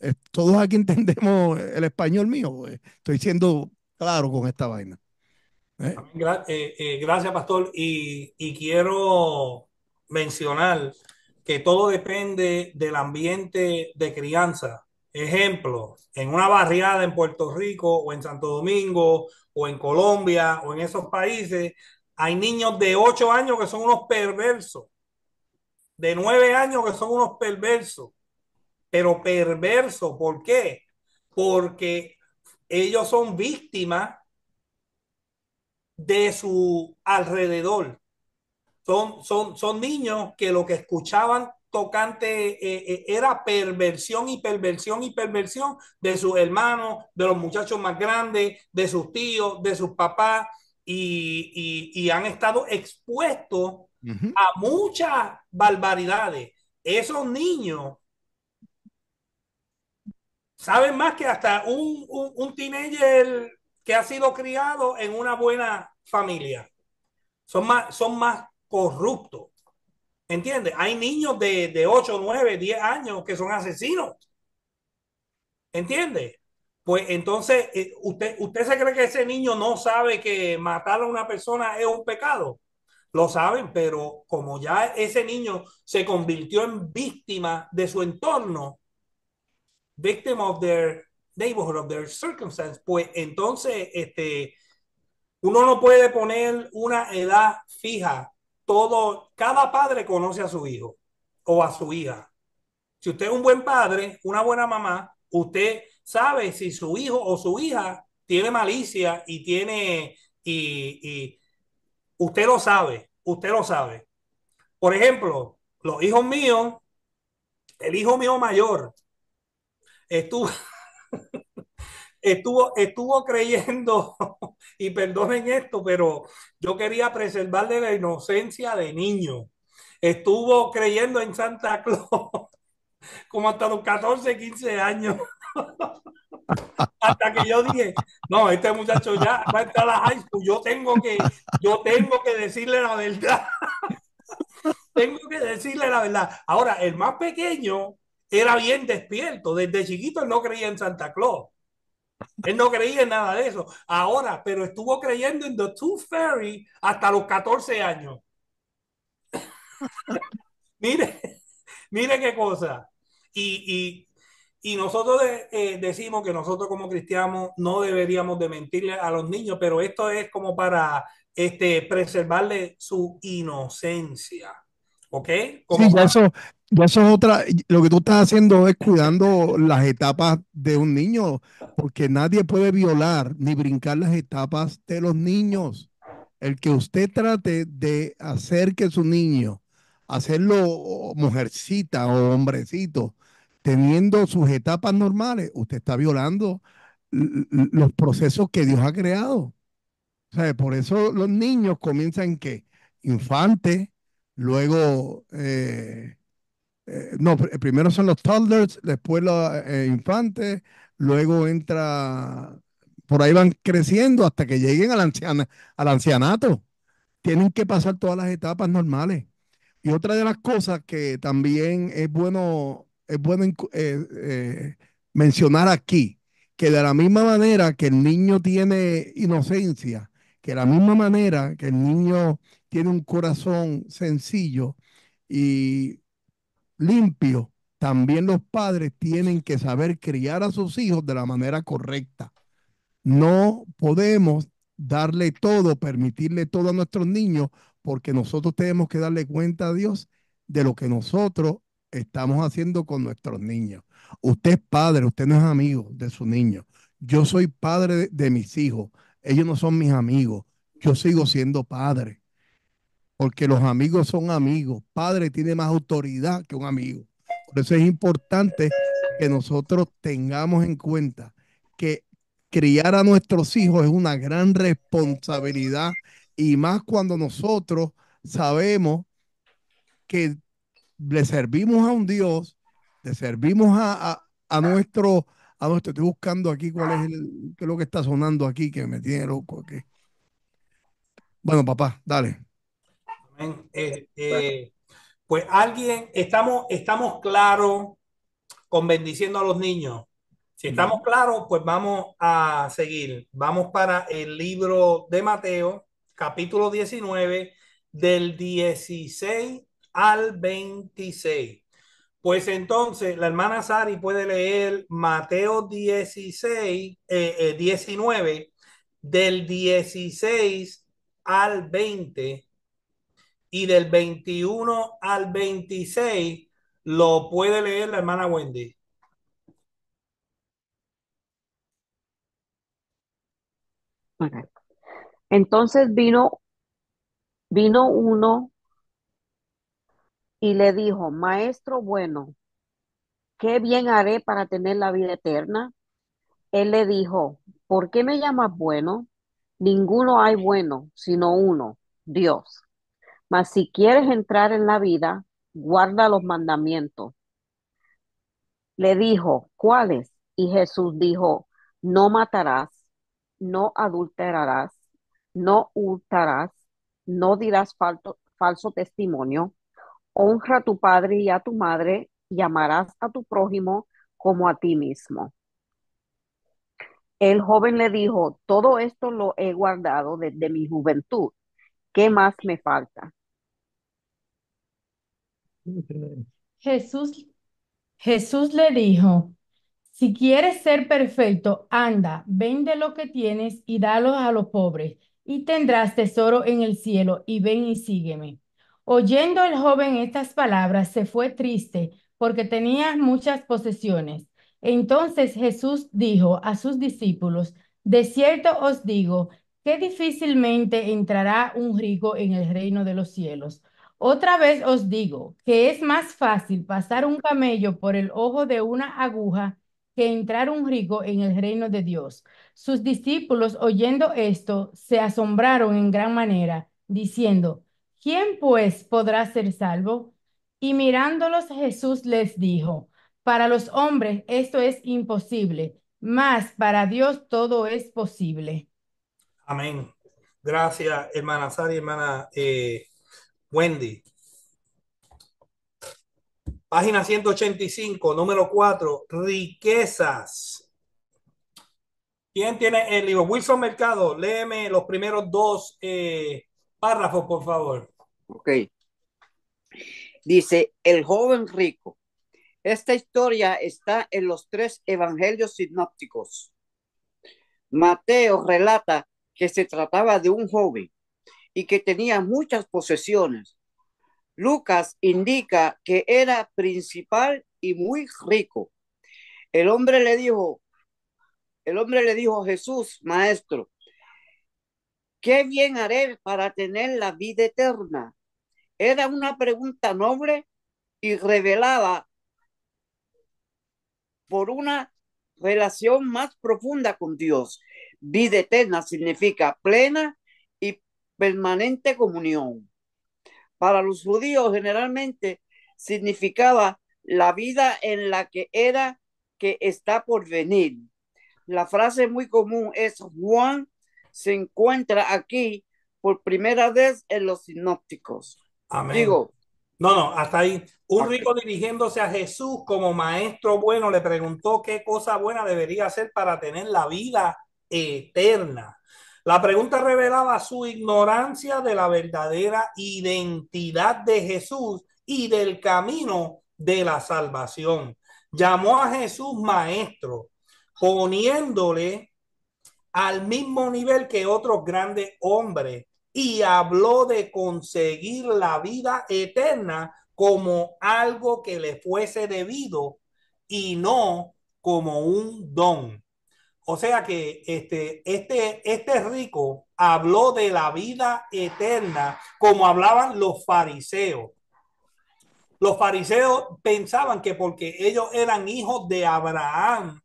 Eh, todos aquí entendemos el español mío. Pues, estoy siendo claro con esta vaina. ¿eh? Eh, gracias, pastor. Y, y, quiero mencionar que todo depende del ambiente de crianza. Ejemplo, en una barriada en Puerto Rico o en Santo Domingo o en Colombia o en esos países, hay niños de 8 años que son unos perversos, de 9 años que son unos perversos pero perverso. ¿Por qué? Porque ellos son víctimas de su alrededor. Son, son, son niños que lo que escuchaban tocante eh, eh, era perversión y perversión y perversión de sus hermanos, de los muchachos más grandes, de sus tíos, de sus papás, y, han estado expuestos a muchas barbaridades. Esos niños saben más que hasta un, un, teenager que ha sido criado en una buena familia. Son más, son más corruptos. entiende Hay niños de, de 8, 9, 10 años que son asesinos. entiende Pues entonces, eh, ¿usted, ¿usted se cree que ese niño no sabe que matar a una persona es un pecado? Lo saben, pero como ya ese niño se convirtió en víctima de su entorno, victim of their neighborhood, of their circumstance, pues entonces este, uno no puede poner una edad fija. Todo, cada padre conoce a su hijo o a su hija. Si usted es un buen padre, una buena mamá, usted sabe si su hijo o su hija tiene malicia y tiene, y, y usted lo sabe, usted lo sabe. Por ejemplo, los hijos míos, el hijo mío mayor, estuvo, estuvo, estuvo creyendo, y perdonen esto, pero yo quería preservarle la inocencia de niño. Estuvo creyendo en Santa Claus como hasta los 14, 15 años. hasta que yo dije, no, este muchacho ya va a estar a la high school, yo tengo que, yo tengo que decirle la verdad. tengo que decirle la verdad. Ahora, el más pequeño era bien despierto. Desde chiquito él no creía en Santa Claus. Él no creía en nada de eso. Ahora, pero estuvo creyendo en The Tooth Fairy hasta los 14 años. mire, mire qué cosa. Y, nosotros eh, decimos que nosotros como cristianos no deberíamos de mentirle a los niños, pero esto es como para este, preservarle su inocencia. ¿Ok? sí, eso, eso es otra, lo que tú estás haciendo es cuidando las etapas de un niño, porque nadie puede violar ni brincar las etapas de los niños. El que usted trate de hacer que su niño, hacerlo mujercita o hombrecito, teniendo sus etapas normales, usted está violando los procesos que Dios ha creado. O sea, por eso los niños comienzan que infante, luego eh, eh, no, primero son los toddlers, después los eh, infantes, luego entra, por ahí van creciendo hasta que lleguen al, al ancianato. Tienen que pasar todas las etapas normales. Y otra de las cosas que también es bueno, es bueno eh, mencionar aquí, que de la misma manera que el niño tiene inocencia, que de la misma manera que el niño tiene un corazón sencillo y limpio, también los padres tienen que saber criar a sus hijos de la manera correcta. No podemos darle todo, permitirle todo a nuestros niños, porque nosotros tenemos que darle cuenta a Dios de lo que nosotros estamos haciendo con nuestros niños. Usted es padre, usted no es amigo de su niño. Yo soy padre de, de mis hijos, ellos no son mis amigos, yo sigo siendo padre porque los amigos son amigos. Padre tiene más autoridad que un amigo. Por eso es importante que nosotros tengamos en cuenta que criar a nuestros hijos es una gran responsabilidad y más cuando nosotros sabemos que le servimos a un Dios, le servimos a, nuestro, a estoy buscando aquí cuál es, el, qué es lo que está sonando aquí, que me tiene loco. Aquí. Bueno, papá, dale. Este, pues alguien, estamos, estamos claros con bendiciendo a los niños. Si estamos claros, pues vamos a seguir. Vamos para el libro de Mateo, capítulo 19, del 16 al 26. Pues entonces, la hermana Sari puede leer Mateo 16, 19, eh, eh, del 16 al 20, y del 21 al 26 lo puede leer la hermana Wendy. Entonces vino, vino uno y le dijo, maestro bueno, ¿qué bien haré para tener la vida eterna? Él le dijo, ¿por qué me llamas bueno? Ninguno hay bueno, sino uno, Dios. Mas si quieres entrar en la vida, guarda los mandamientos. Le dijo, ¿cuáles? Y Jesús dijo, no matarás, no adulterarás, no hurtarás, no dirás falso testimonio, honra a tu padre y a tu madre, y amarás a tu prójimo como a ti mismo. El joven le dijo, todo esto lo he guardado desde mi juventud. ¿Qué más me falta? Jesús, Jesús le dijo, si quieres ser perfecto, anda, vende lo que tienes y dalo a los pobres, y tendrás tesoro en el cielo, y ven y sígueme. Oyendo el joven estas palabras, se fue triste, porque tenía muchas posesiones. Entonces Jesús dijo a sus discípulos, de cierto os digo que difícilmente entrará un rico en el reino de los cielos. Otra vez os digo que es más fácil pasar un camello por el ojo de una aguja que entrar un rico en el reino de Dios. Sus discípulos, oyendo esto, se asombraron en gran manera, diciendo, ¿quién pues podrá ser salvo? Y mirándolos Jesús les dijo, para los hombres esto es imposible, mas para Dios todo es posible. Amén. Gracias, hermana Sara y hermana eh, Wendy. Página 185, número 4, riquezas. ¿Quién tiene el libro? Wilson Mercado, léeme los primeros dos eh, párrafos, por favor. Ok. Dice, el joven rico. Esta historia está en los tres evangelios sinópticos. Mateo relata que se trataba de un joven y que tenía muchas posesiones. Lucas indica que era principal y muy rico. El hombre le dijo, el hombre le dijo, Jesús, maestro, ¿qué bien haré para tener la vida eterna? Era una pregunta noble y revelada por una relación más profunda con Dios. Vida eterna significa plena y permanente comunión. Para los judíos generalmente significaba la vida en la que era que está por venir. La frase muy común es Juan se encuentra aquí por primera vez en los sinópticos. Amén. Digo, no, no, hasta ahí. Un rico dirigiéndose a Jesús como maestro bueno le preguntó qué cosa buena debería hacer para tener la vida eterna. La pregunta revelaba su ignorancia de la verdadera identidad de Jesús y del camino de la salvación. Llamó a Jesús maestro, poniéndole al mismo nivel que otros grandes hombres y habló de conseguir la vida eterna como algo que le fuese debido y no como un don. O sea que este, este, este rico habló de la vida eterna como hablaban los fariseos. Los fariseos pensaban que porque ellos eran hijos de Abraham,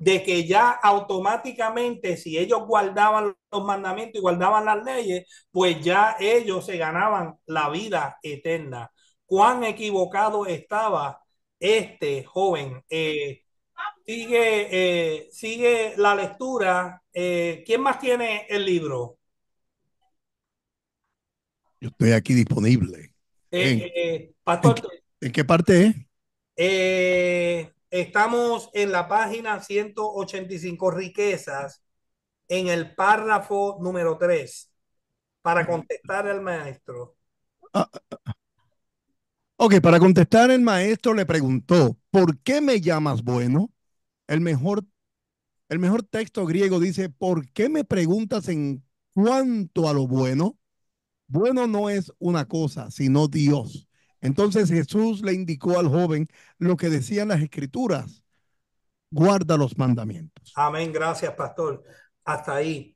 de que ya automáticamente si ellos guardaban los mandamientos y guardaban las leyes, pues ya ellos se ganaban la vida eterna. Cuán equivocado estaba este joven. Eh, Sigue, eh, sigue la lectura. Eh, ¿Quién más tiene el libro? Yo estoy aquí disponible. Eh, ¿En, qué parte estamos en la página 185 Riquezas, en el párrafo número 3, para contestar al maestro. Ah, ah, ah. ok, para contestar el maestro le preguntó, ¿por qué me llamas bueno? el mejor, el mejor texto griego dice, ¿por qué me preguntas en cuanto a lo bueno? Bueno no es una cosa, sino Dios. Entonces Jesús le indicó al joven lo que decían las escrituras. Guarda los mandamientos. Amén, gracias, pastor. Hasta ahí.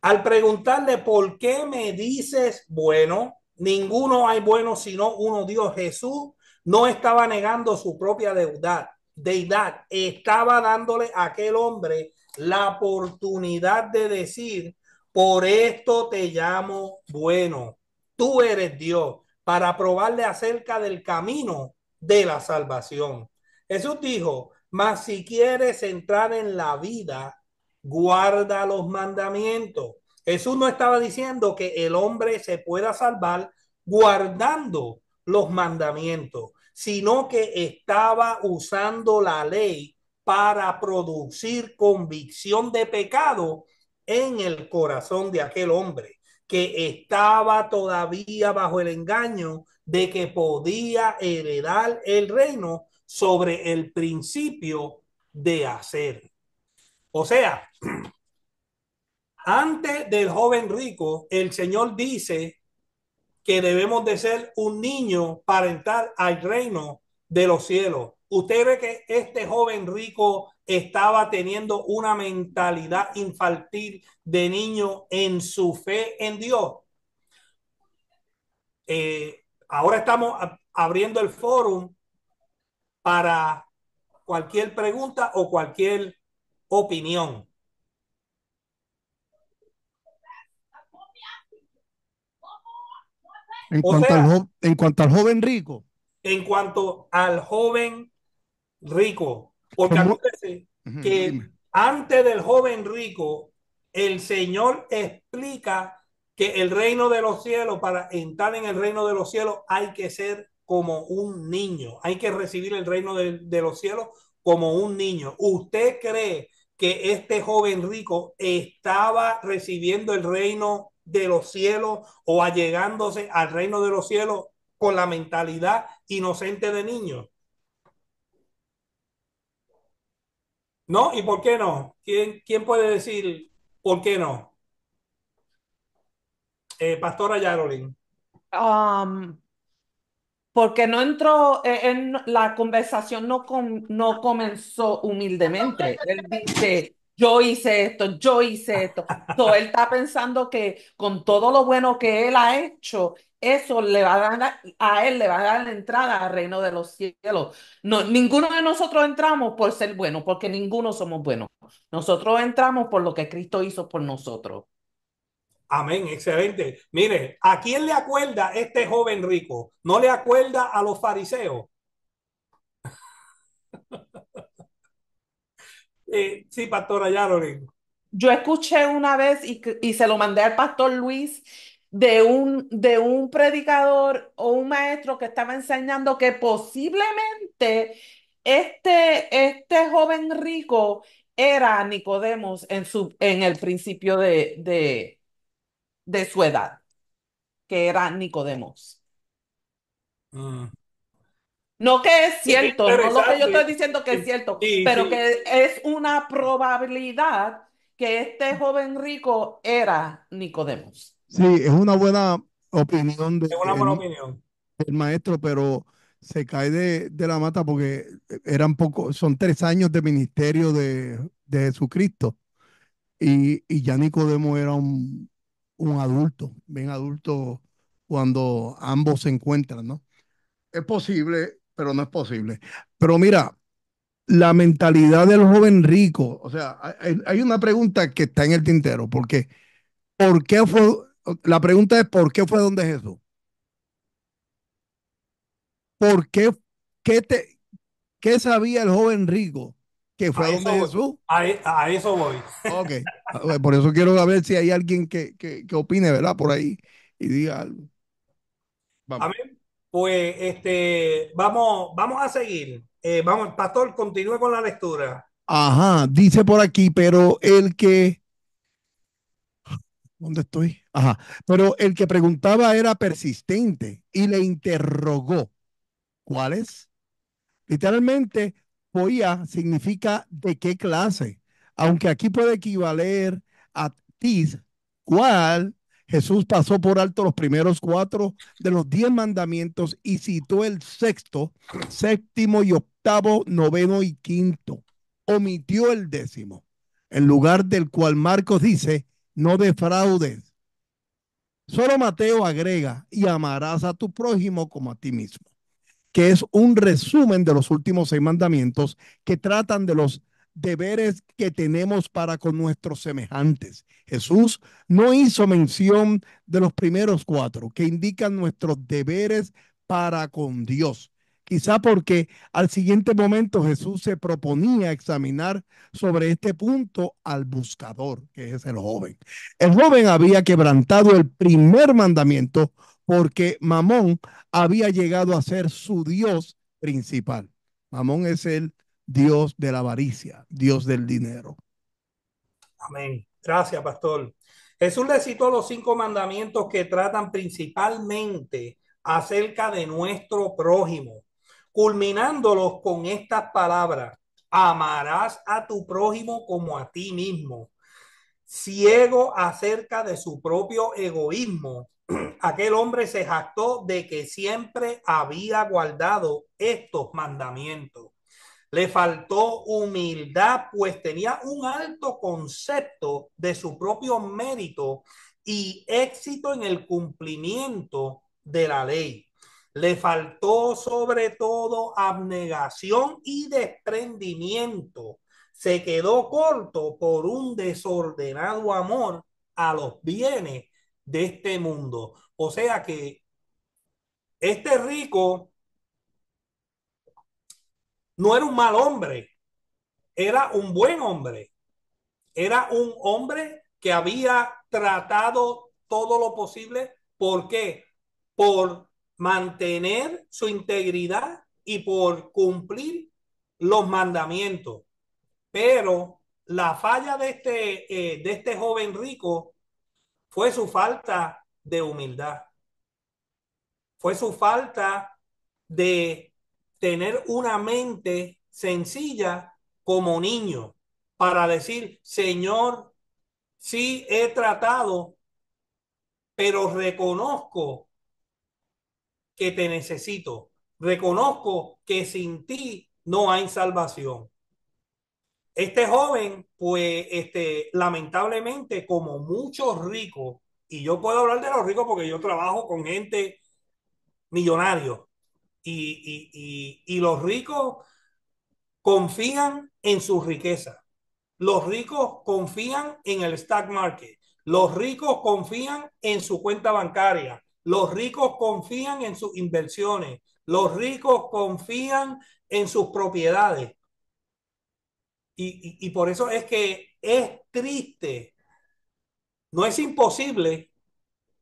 Al preguntarle por qué me dices bueno, ninguno hay bueno sino uno Dios. Jesús no estaba negando su propia deuda deidad estaba dándole a aquel hombre la oportunidad de decir, por esto te llamo bueno, tú eres Dios, para probarle acerca del camino de la salvación. Jesús dijo, mas si quieres entrar en la vida, guarda los mandamientos. Jesús no estaba diciendo que el hombre se pueda salvar guardando los mandamientos sino que estaba usando la ley para producir convicción de pecado en el corazón de aquel hombre, que estaba todavía bajo el engaño de que podía heredar el reino sobre el principio de hacer. O sea, antes del joven rico, el Señor dice que debemos de ser un niño para entrar al reino de los cielos. ¿Usted ve que este joven rico estaba teniendo una mentalidad infantil de niño en su fe en Dios? Eh, ahora estamos abriendo el foro para cualquier pregunta o cualquier opinión. En, cuanto, al joven rico. En cuanto al joven rico. Porque que antes del joven rico, el Señor explica que el reino de los cielos, para entrar en el reino de los cielos, hay que ser como un niño. Hay que recibir el reino de, de los cielos como un niño. ¿Usted cree que este joven rico estaba recibiendo el reino de los cielos o allegándose al reino de los cielos con la mentalidad inocente de niño ¿No? ¿Y por qué no? ¿Quién, quién puede decir por qué no? Eh, Pastora Yarolin. Um, porque no entró, eh, en, la conversación no, con no comenzó humildemente yo hice esto, yo hice esto. Todo él está pensando que con todo lo bueno que él ha hecho, eso le va a dar a él le va a dar la entrada al reino de los cielos. No, ninguno de nosotros entramos por ser bueno, porque ninguno somos buenos. Nosotros entramos por lo que Cristo hizo por nosotros. Amén, excelente. Mire, ¿a quién le acuerda este joven rico? ¿No le acuerda a los fariseos? Eh, sí, pastora, ya lo digo. Yo escuché una vez y, se lo mandé al pastor Luis de un, de un predicador o un maestro que estaba enseñando que posiblemente este, este joven rico era Nicodemos en, su, en el principio de, de, de su edad, que era Nicodemos. Ah. No que es cierto, no lo que yo estoy diciendo que es cierto, pero que es una probabilidad que este joven rico era Nicodemos. Sí, es una buena opinión. De, maestro, pero se cae de, la mata porque eran poco, son tres años de ministerio de, Jesucristo. Y, ya Nicodemo era un, un adulto, bien adulto, cuando ambos se encuentran, ¿no? Es posible, pero no es posible. Pero mira, la mentalidad del joven rico, o sea, hay, una pregunta que está en el tintero, porque ¿por qué fue? La pregunta es ¿por qué fue donde Jesús? ¿Por qué, qué, te, qué sabía el joven rico? que fue a donde Jesús. A, eso voy. Ok, por eso quiero saber si hay alguien que, que, opine, ¿verdad? Por ahí y diga algo. Vamos. Pues este, vamos, vamos a seguir. Eh, vamos, pastor, continúe con la lectura. Ajá, dice por aquí, pero el que... ¿Dónde estoy? Ajá, pero el que preguntaba era persistente y le interrogó. ¿cuál es? Literalmente, poía significa de qué clase, aunque aquí puede equivaler a tis, cuál Jesús pasó por alto los primeros cuatro de los diez mandamientos y citó el sexto, séptimo y octavo, noveno y quinto. Omitió el décimo, en lugar del cual Marcos dice, no defraudes. Solo Mateo agrega, y amarás a tu prójimo como a ti mismo, que es un resumen de los últimos seis mandamientos que tratan de los deberes que tenemos para con nuestros semejantes. Jesús no hizo mención de los primeros cuatro que indican nuestros deberes para con Dios. Quizá porque al siguiente momento Jesús se proponía examinar sobre este punto al buscador, que es el joven. El joven había quebrantado el primer mandamiento porque Mamón había llegado a ser su Dios principal. Mamón es el Dios de la avaricia, Dios del dinero. Amén. Gracias, pastor. Jesús le citó los cinco mandamientos que tratan principalmente acerca de nuestro prójimo, culminándolos con estas palabras. Amarás a tu prójimo como a ti mismo. Ciego acerca de su propio egoísmo, aquel hombre se jactó de que siempre había guardado estos mandamientos. Le faltó humildad, pues tenía un alto concepto de su propio mérito y éxito en el cumplimiento de la ley. Le faltó sobre todo abnegación y desprendimiento. Se quedó corto por un desordenado amor a los bienes de este mundo. O sea que este rico no era un mal hombre, era un buen hombre, era un hombre que había tratado todo lo posible. ¿Por qué? Por mantener su integridad y por cumplir los mandamientos. Pero la falla de este, eh, de este joven rico fue su falta de humildad, fue su falta de tener una mente sencilla como niño para decir, Señor, sí he tratado, pero reconozco que te necesito. Reconozco que sin ti no hay salvación. Este joven, pues, este, lamentablemente, como muchos ricos, y yo puedo hablar de los ricos porque yo trabajo con gente millonario, y, los ricos confían en su riqueza. Los ricos confían en el stock market. Los ricos confían en su cuenta bancaria. Los ricos confían en sus inversiones. Los ricos confían en sus propiedades. y, y por eso es que es triste. No es imposible,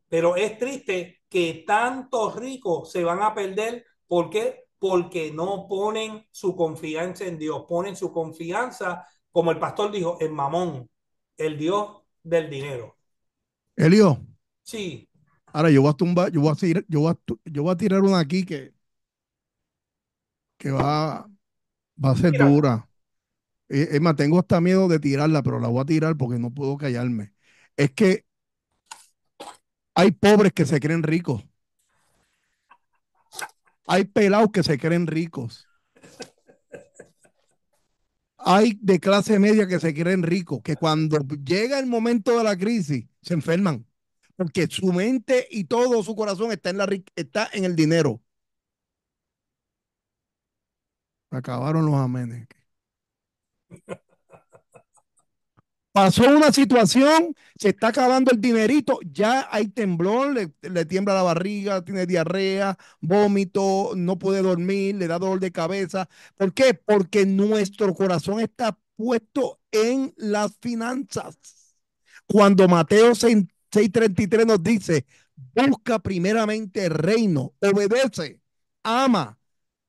pero es triste que tantos ricos se van a perder ¿Por qué? Porque no ponen su confianza en Dios, ponen su confianza, como el pastor dijo, en Mamón, el Dios del dinero. Elio. Sí. Ahora yo voy a tumbar, yo voy a tirar, yo tirar una aquí que, que va, va a ser dura. Eh, es más, tengo hasta miedo de tirarla, pero la voy a tirar porque no puedo callarme. Es que hay pobres que se creen ricos. Hay pelados que se creen ricos. Hay de clase media que se creen ricos, que cuando llega el momento de la crisis se enferman, porque su mente y todo su corazón está en, la, está en el dinero. Acabaron los amenes pasó una situación, se está acabando el dinerito, ya hay temblor, le, tiembla la barriga, tiene diarrea, vómito, no puede dormir, le da dolor de cabeza. ¿Por qué? Porque nuestro corazón está puesto en las finanzas. Cuando Mateo 6:33 nos dice, busca primeramente el reino, obedece, ama,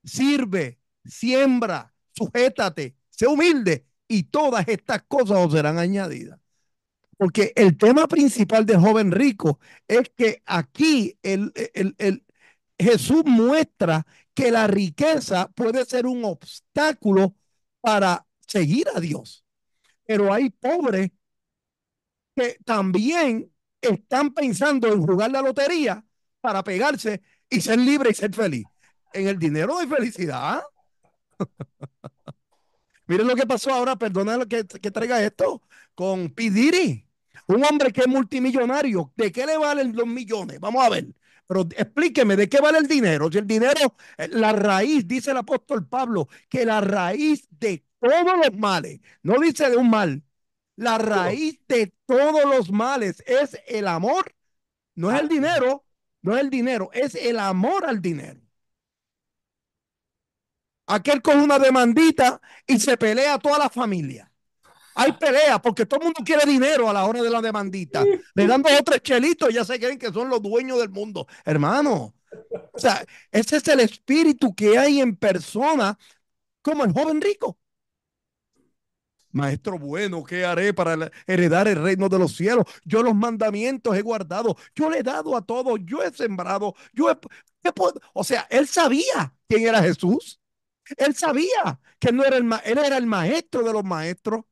sirve, siembra, sujétate, sé humilde y todas estas cosas os serán añadidas. Porque el tema principal de joven rico es que aquí el, Jesús muestra que la riqueza puede ser un obstáculo para seguir a Dios. Pero hay pobres que también están pensando en jugar la lotería para pegarse y ser libre y ser feliz. En el dinero de felicidad. Miren lo que pasó ahora, perdona que, que traiga esto, con Pidiri, un hombre que es multimillonario. ¿De qué le valen los millones? Vamos a ver. Pero explíqueme, ¿de qué vale el dinero? Si el dinero, eh, la raíz, dice el apóstol Pablo, que la raíz de todos los males, no dice de un mal, la raíz de todos los males es el amor, no es el ah. dinero, no es el dinero, es el amor al dinero aquel con una demandita y se pelea toda la familia. Hay ah. pelea porque todo el mundo quiere dinero a la hora de la demandita. Le dan dos chelitos y ya se creen que son los dueños del mundo. Hermano, o sea, ese es el espíritu que hay en persona como el joven rico. Maestro bueno, ¿qué haré para heredar el reino de los cielos? Yo los mandamientos he guardado, yo le he dado a todos, yo he sembrado, yo he... O sea, él sabía quién era Jesús. Él sabía que él no era el, era el maestro de los maestros.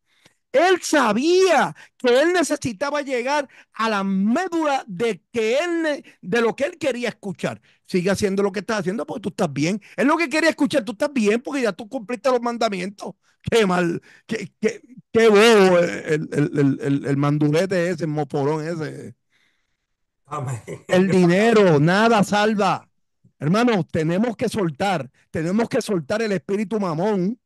Él sabía que él necesitaba llegar a la médula de, que él, de lo que él quería escuchar. Sigue haciendo lo que estás haciendo porque tú estás bien. Es lo que quería escuchar, tú estás bien porque ya tú cumpliste los mandamientos. Qué mal, qué, qué, bobo el, el, el, el, mandulete ese, el moporón ese. El dinero, nada salva. Hermanos, tenemos que soltar, tenemos que soltar el espíritu mamón,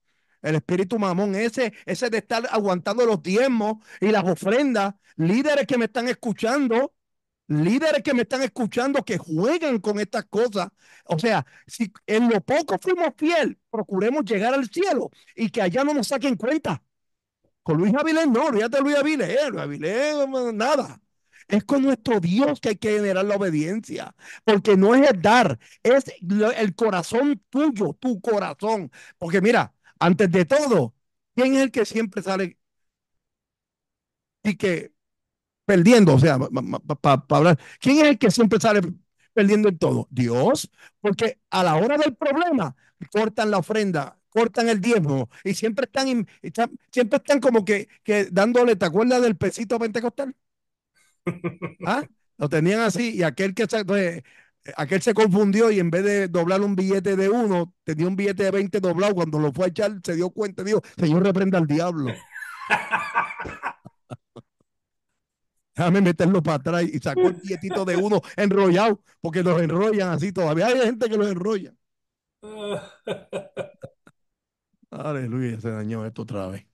el espíritu mamón ese, ese de estar aguantando los diezmos y las ofrendas. Líderes que me están escuchando, líderes que me están escuchando que juegan con estas cosas. O sea, si en lo poco fuimos fiel, procuremos llegar al cielo y que allá no nos saquen cuenta. Con Luis Avilés no, olvídate de Luis Avilés, eh, Luis Avilés, nada. Es con nuestro Dios que hay que generar la obediencia, porque no es el dar, es el corazón tuyo, tu corazón. Porque mira, antes de todo, ¿quién es el que siempre sale y que perdiendo? O sea, para hablar, ¿quién es el que siempre sale perdiendo en todo? Dios, porque a la hora del problema cortan la ofrenda, cortan el diezmo y siempre están, siempre están como que, que dándole, ¿te acuerdas del pesito pentecostal? Ah, lo tenían así y aquel que pues, aquel se confundió y en vez de doblar un billete de uno, tenía un billete de 20 doblado. Cuando lo fue a echar, se dio cuenta y dijo, Señor, reprenda al diablo. Déjame meterlo para atrás y sacó el billetito de uno enrollado, porque los enrollan así todavía. Hay gente que los enrolla. Aleluya, se dañó esto otra vez.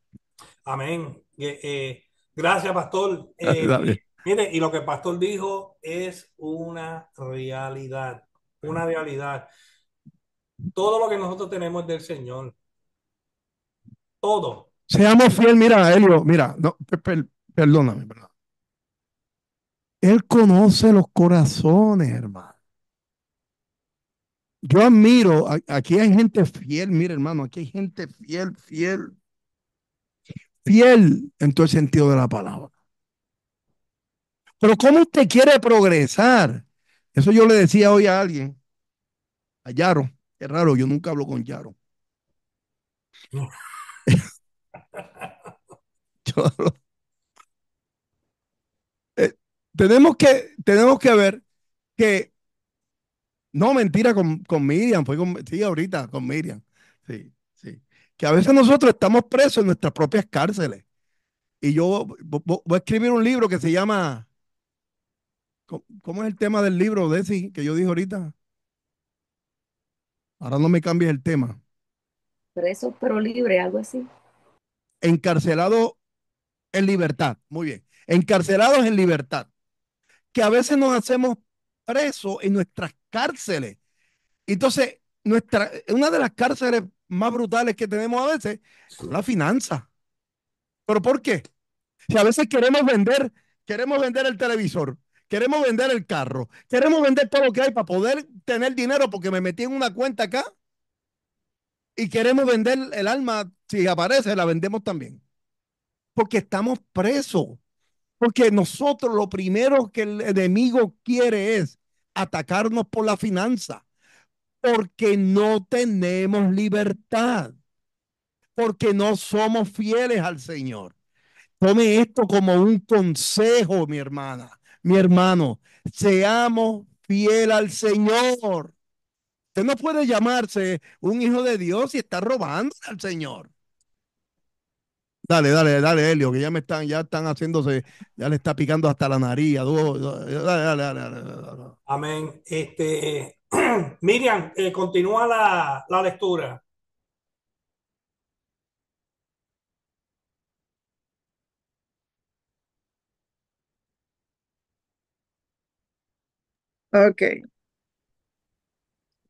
Amén. Eh, eh, gracias, pastor. Eh, Mire, y lo que el pastor dijo es una realidad, una realidad. Todo lo que nosotros tenemos es del Señor. Todo. Seamos fiel, mira, Elio, mira, perdóname, Él conoce los corazones, hermano. Yo admiro, aquí hay gente fiel, mira, hermano, aquí hay gente fiel, fiel, fiel en todo el sentido de la palabra. Pero ¿cómo usted quiere progresar? Eso yo le decía hoy a alguien, a Yaro. Es raro, yo nunca hablo con Yaro. Eh, tenemos, que, tenemos que ver que... No, mentira, con, Miriam, sí, ahorita, con Miriam. Sí, sí. Que a veces nosotros estamos presos en nuestras propias cárceles. Y yo voy a escribir un libro que se llama ¿Cómo es el tema del libro, Desi, que yo dije ahorita? Ahora no me cambies el tema. Preso pero libre, algo así. Encarcelado en libertad, muy bien. Encarcelados en libertad. Que a veces nos hacemos presos en nuestras cárceles. Entonces, nuestra, una de las cárceles más brutales que tenemos a veces es la finanza. ¿Pero por qué? Si a veces queremos vender, queremos vender el televisor queremos vender el carro, queremos vender todo lo que hay para poder tener dinero porque me metí en una cuenta acá y queremos vender el alma, si aparece, la vendemos también. Porque estamos presos. Porque nosotros lo primero que el enemigo quiere es atacarnos por la finanza. Porque no tenemos libertad. Porque no somos fieles al Señor. Tome esto como un consejo, mi hermana mi hermano, seamos fiel al Señor. Usted no puede llamarse un hijo de Dios si está robando al Señor. Dale, dale, dale, Elio, que ya me están, ya están haciéndose, ya le está picando hasta la nariz. Dale, dale, dale, dale Amén. Este, Miriam, eh, continúa la, la lectura. Ok.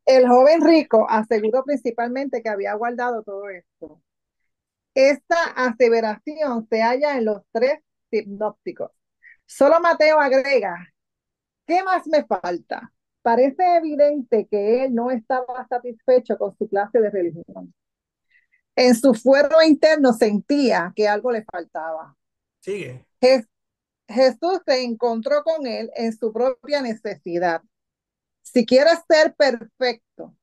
El joven rico aseguró principalmente que había guardado todo esto. Esta aseveración se halla en los tres sinópticos. Solo Mateo agrega, ¿qué más me falta? Parece evidente que él no estaba satisfecho con su clase de religión. En su fuero interno sentía que algo le faltaba. Sigue. Jesús se encontró con él en su propia necesidad. Si quieres ser perfecto,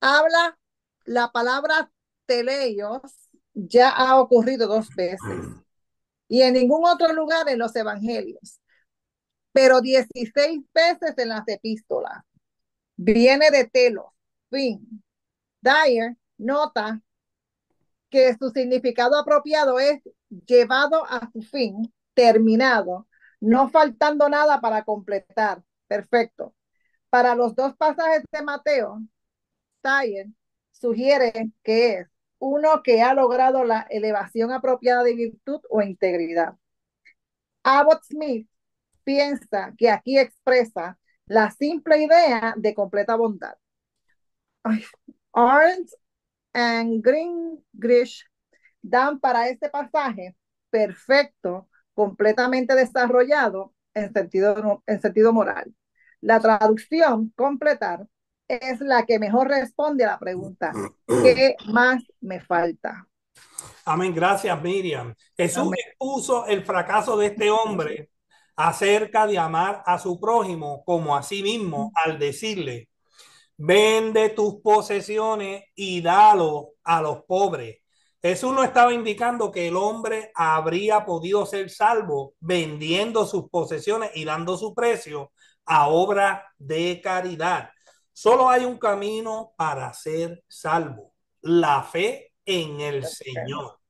habla la palabra teleios, ya ha ocurrido dos veces y en ningún otro lugar en los evangelios, pero 16 veces en las epístolas. Viene de telos, fin. Dyer nota que su significado apropiado es llevado a su fin terminado, no faltando nada para completar. Perfecto. Para los dos pasajes de Mateo, Sayer sugiere que es uno que ha logrado la elevación apropiada de virtud o integridad. Abbott Smith piensa que aquí expresa la simple idea de completa bondad. Arndt and Grish dan para este pasaje perfecto completamente desarrollado en sentido, en sentido moral. La traducción completar es la que mejor responde a la pregunta, ¿qué más me falta? Amén, gracias Miriam. Jesús expuso el fracaso de este hombre acerca de amar a su prójimo como a sí mismo al decirle, vende tus posesiones y dalo a los pobres Jesús no estaba indicando que el hombre habría podido ser salvo vendiendo sus posesiones y dando su precio a obra de caridad. Solo hay un camino para ser salvo, la fe en el Señor.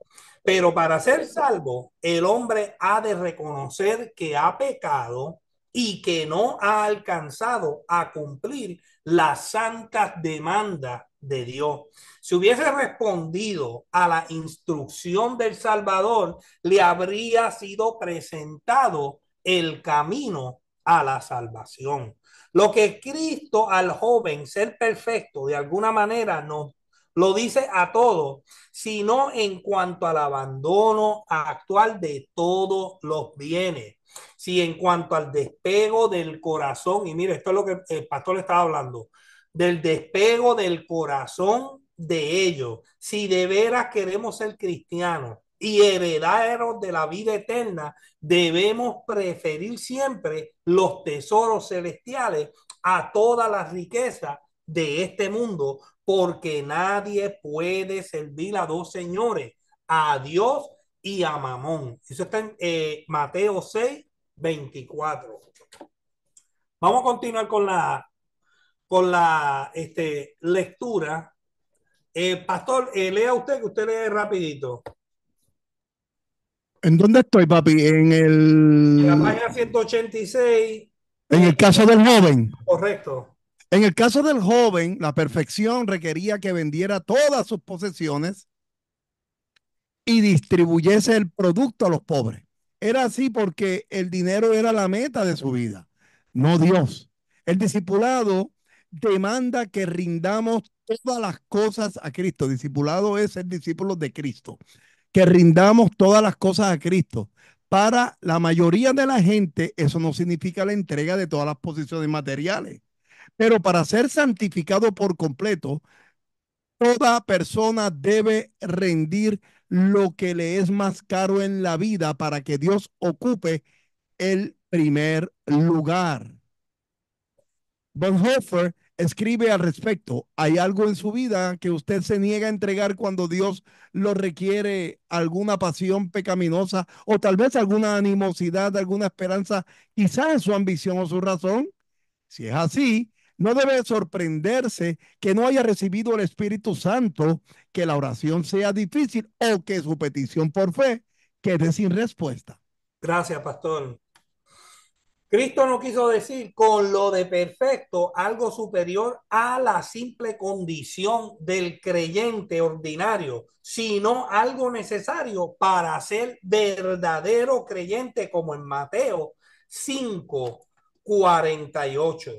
Pero para ser salvo, el hombre ha de reconocer que ha pecado y que no ha alcanzado a cumplir las santas demandas de Dios. Si hubiese respondido a la instrucción del Salvador, le habría sido presentado el camino a la salvación. Lo que Cristo al joven ser perfecto de alguna manera no lo dice a todos, sino en cuanto al abandono actual de todos los bienes. Si en cuanto al despego del corazón, y mire, esto es lo que el pastor estaba hablando, del despego del corazón de ellos. Si de veras queremos ser cristianos y herederos de la vida eterna, debemos preferir siempre los tesoros celestiales a todas las riquezas de este mundo, porque nadie puede servir a dos señores, a Dios y a Mamón. Eso está en eh, Mateo 6, 24. Vamos a continuar con la, con la este, lectura eh, pastor, eh, lea usted, que usted lee rapidito. ¿En dónde estoy, papi? En el... la página 186. En el caso del joven. Correcto. En el caso del joven, la perfección requería que vendiera todas sus posesiones y distribuyese el producto a los pobres. Era así porque el dinero era la meta de su vida, no Dios. El discipulado demanda que rindamos todas las cosas a Cristo. Discipulado es el discípulo de Cristo. Que rindamos todas las cosas a Cristo. Para la mayoría de la gente, eso no significa la entrega de todas las posiciones materiales. Pero para ser santificado por completo, toda persona debe rendir lo que le es más caro en la vida para que Dios ocupe el primer lugar. Bonhoeffer escribe al respecto. ¿Hay algo en su vida que usted se niega a entregar cuando Dios lo requiere? ¿Alguna pasión pecaminosa o tal vez alguna animosidad, alguna esperanza, quizás su ambición o su razón? Si es así, no debe sorprenderse que no haya recibido el Espíritu Santo, que la oración sea difícil o que su petición por fe quede sin respuesta. Gracias, pastor. Cristo no quiso decir con lo de perfecto algo superior a la simple condición del creyente ordinario, sino algo necesario para ser verdadero creyente como en Mateo 5, 48.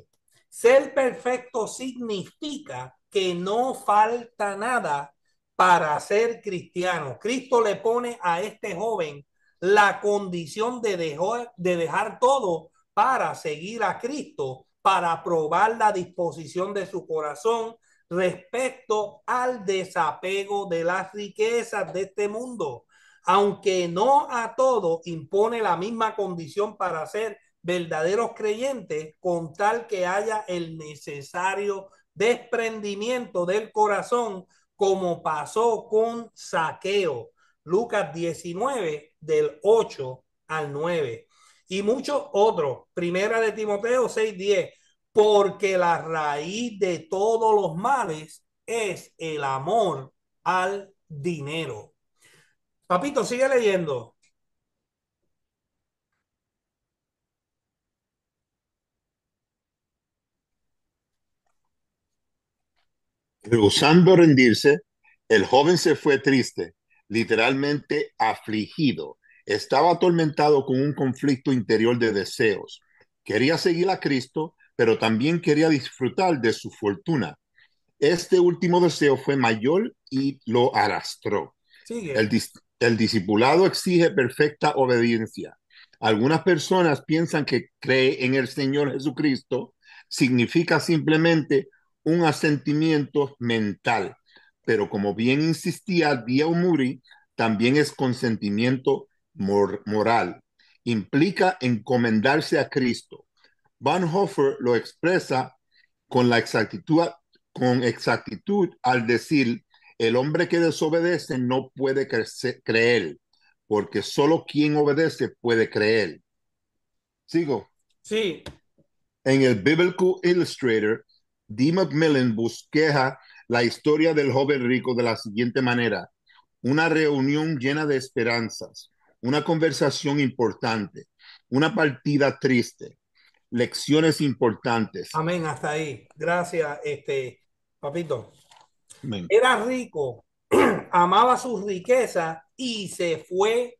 Ser perfecto significa que no falta nada para ser cristiano. Cristo le pone a este joven la condición de, dejar, de dejar todo para seguir a Cristo, para probar la disposición de su corazón respecto al desapego de las riquezas de este mundo, aunque no a todo impone la misma condición para ser verdaderos creyentes, con tal que haya el necesario desprendimiento del corazón, como pasó con Saqueo. Lucas 19 del 8 al 9 y muchos otros. Primera de Timoteo 6:10, porque la raíz de todos los males es el amor al dinero. Papito, sigue leyendo. Rehusando rendirse, el joven se fue triste, literalmente afligido, estaba atormentado con un conflicto interior de deseos. Quería seguir a Cristo, pero también quería disfrutar de su fortuna. Este último deseo fue mayor y lo arrastró. El, discipulado exige perfecta obediencia. Algunas personas piensan que creer en el Señor Jesucristo significa simplemente un asentimiento mental, pero como bien insistía Dio Muri, también es consentimiento moral. Implica encomendarse a Cristo. Van Hofer lo expresa con la exactitud, con exactitud al decir, el hombre que desobedece no puede creer, porque solo quien obedece puede creer. ¿Sigo? Sí. En el Biblical Illustrator, D. McMillan busqueja la historia del joven rico de la siguiente manera. Una reunión llena de esperanzas una conversación importante, una partida triste, lecciones importantes. Amén, hasta ahí. Gracias, este, papito. Era rico, amaba su riqueza y se fue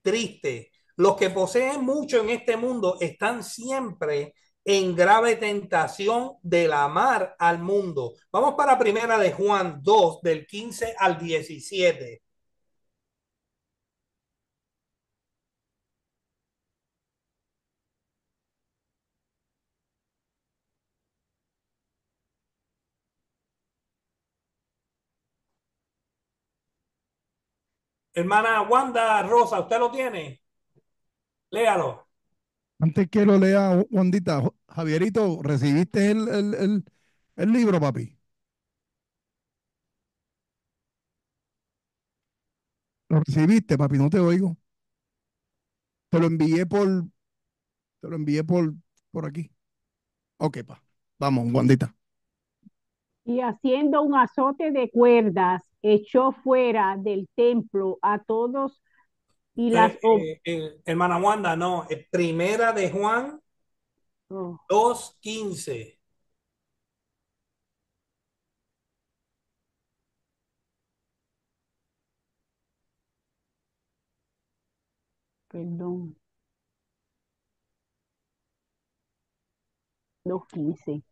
triste. Los que poseen mucho en este mundo están siempre en grave tentación de amar al mundo. Vamos para primera de Juan 2, del 15 al 17. Hermana Wanda Rosa, ¿usted lo tiene? Léalo. Antes que lo lea, Wandita, Javierito, ¿recibiste el, libro, papi? Lo recibiste, papi, no te oigo. Te lo envié por. Te lo envié por, por aquí. Ok, pa. Vamos, Wandita. Y haciendo un azote de cuerdas, echó fuera del templo a todos y las... Eh, eh, eh, hermana Wanda, no, primera de Juan oh. dos quince Perdón. quince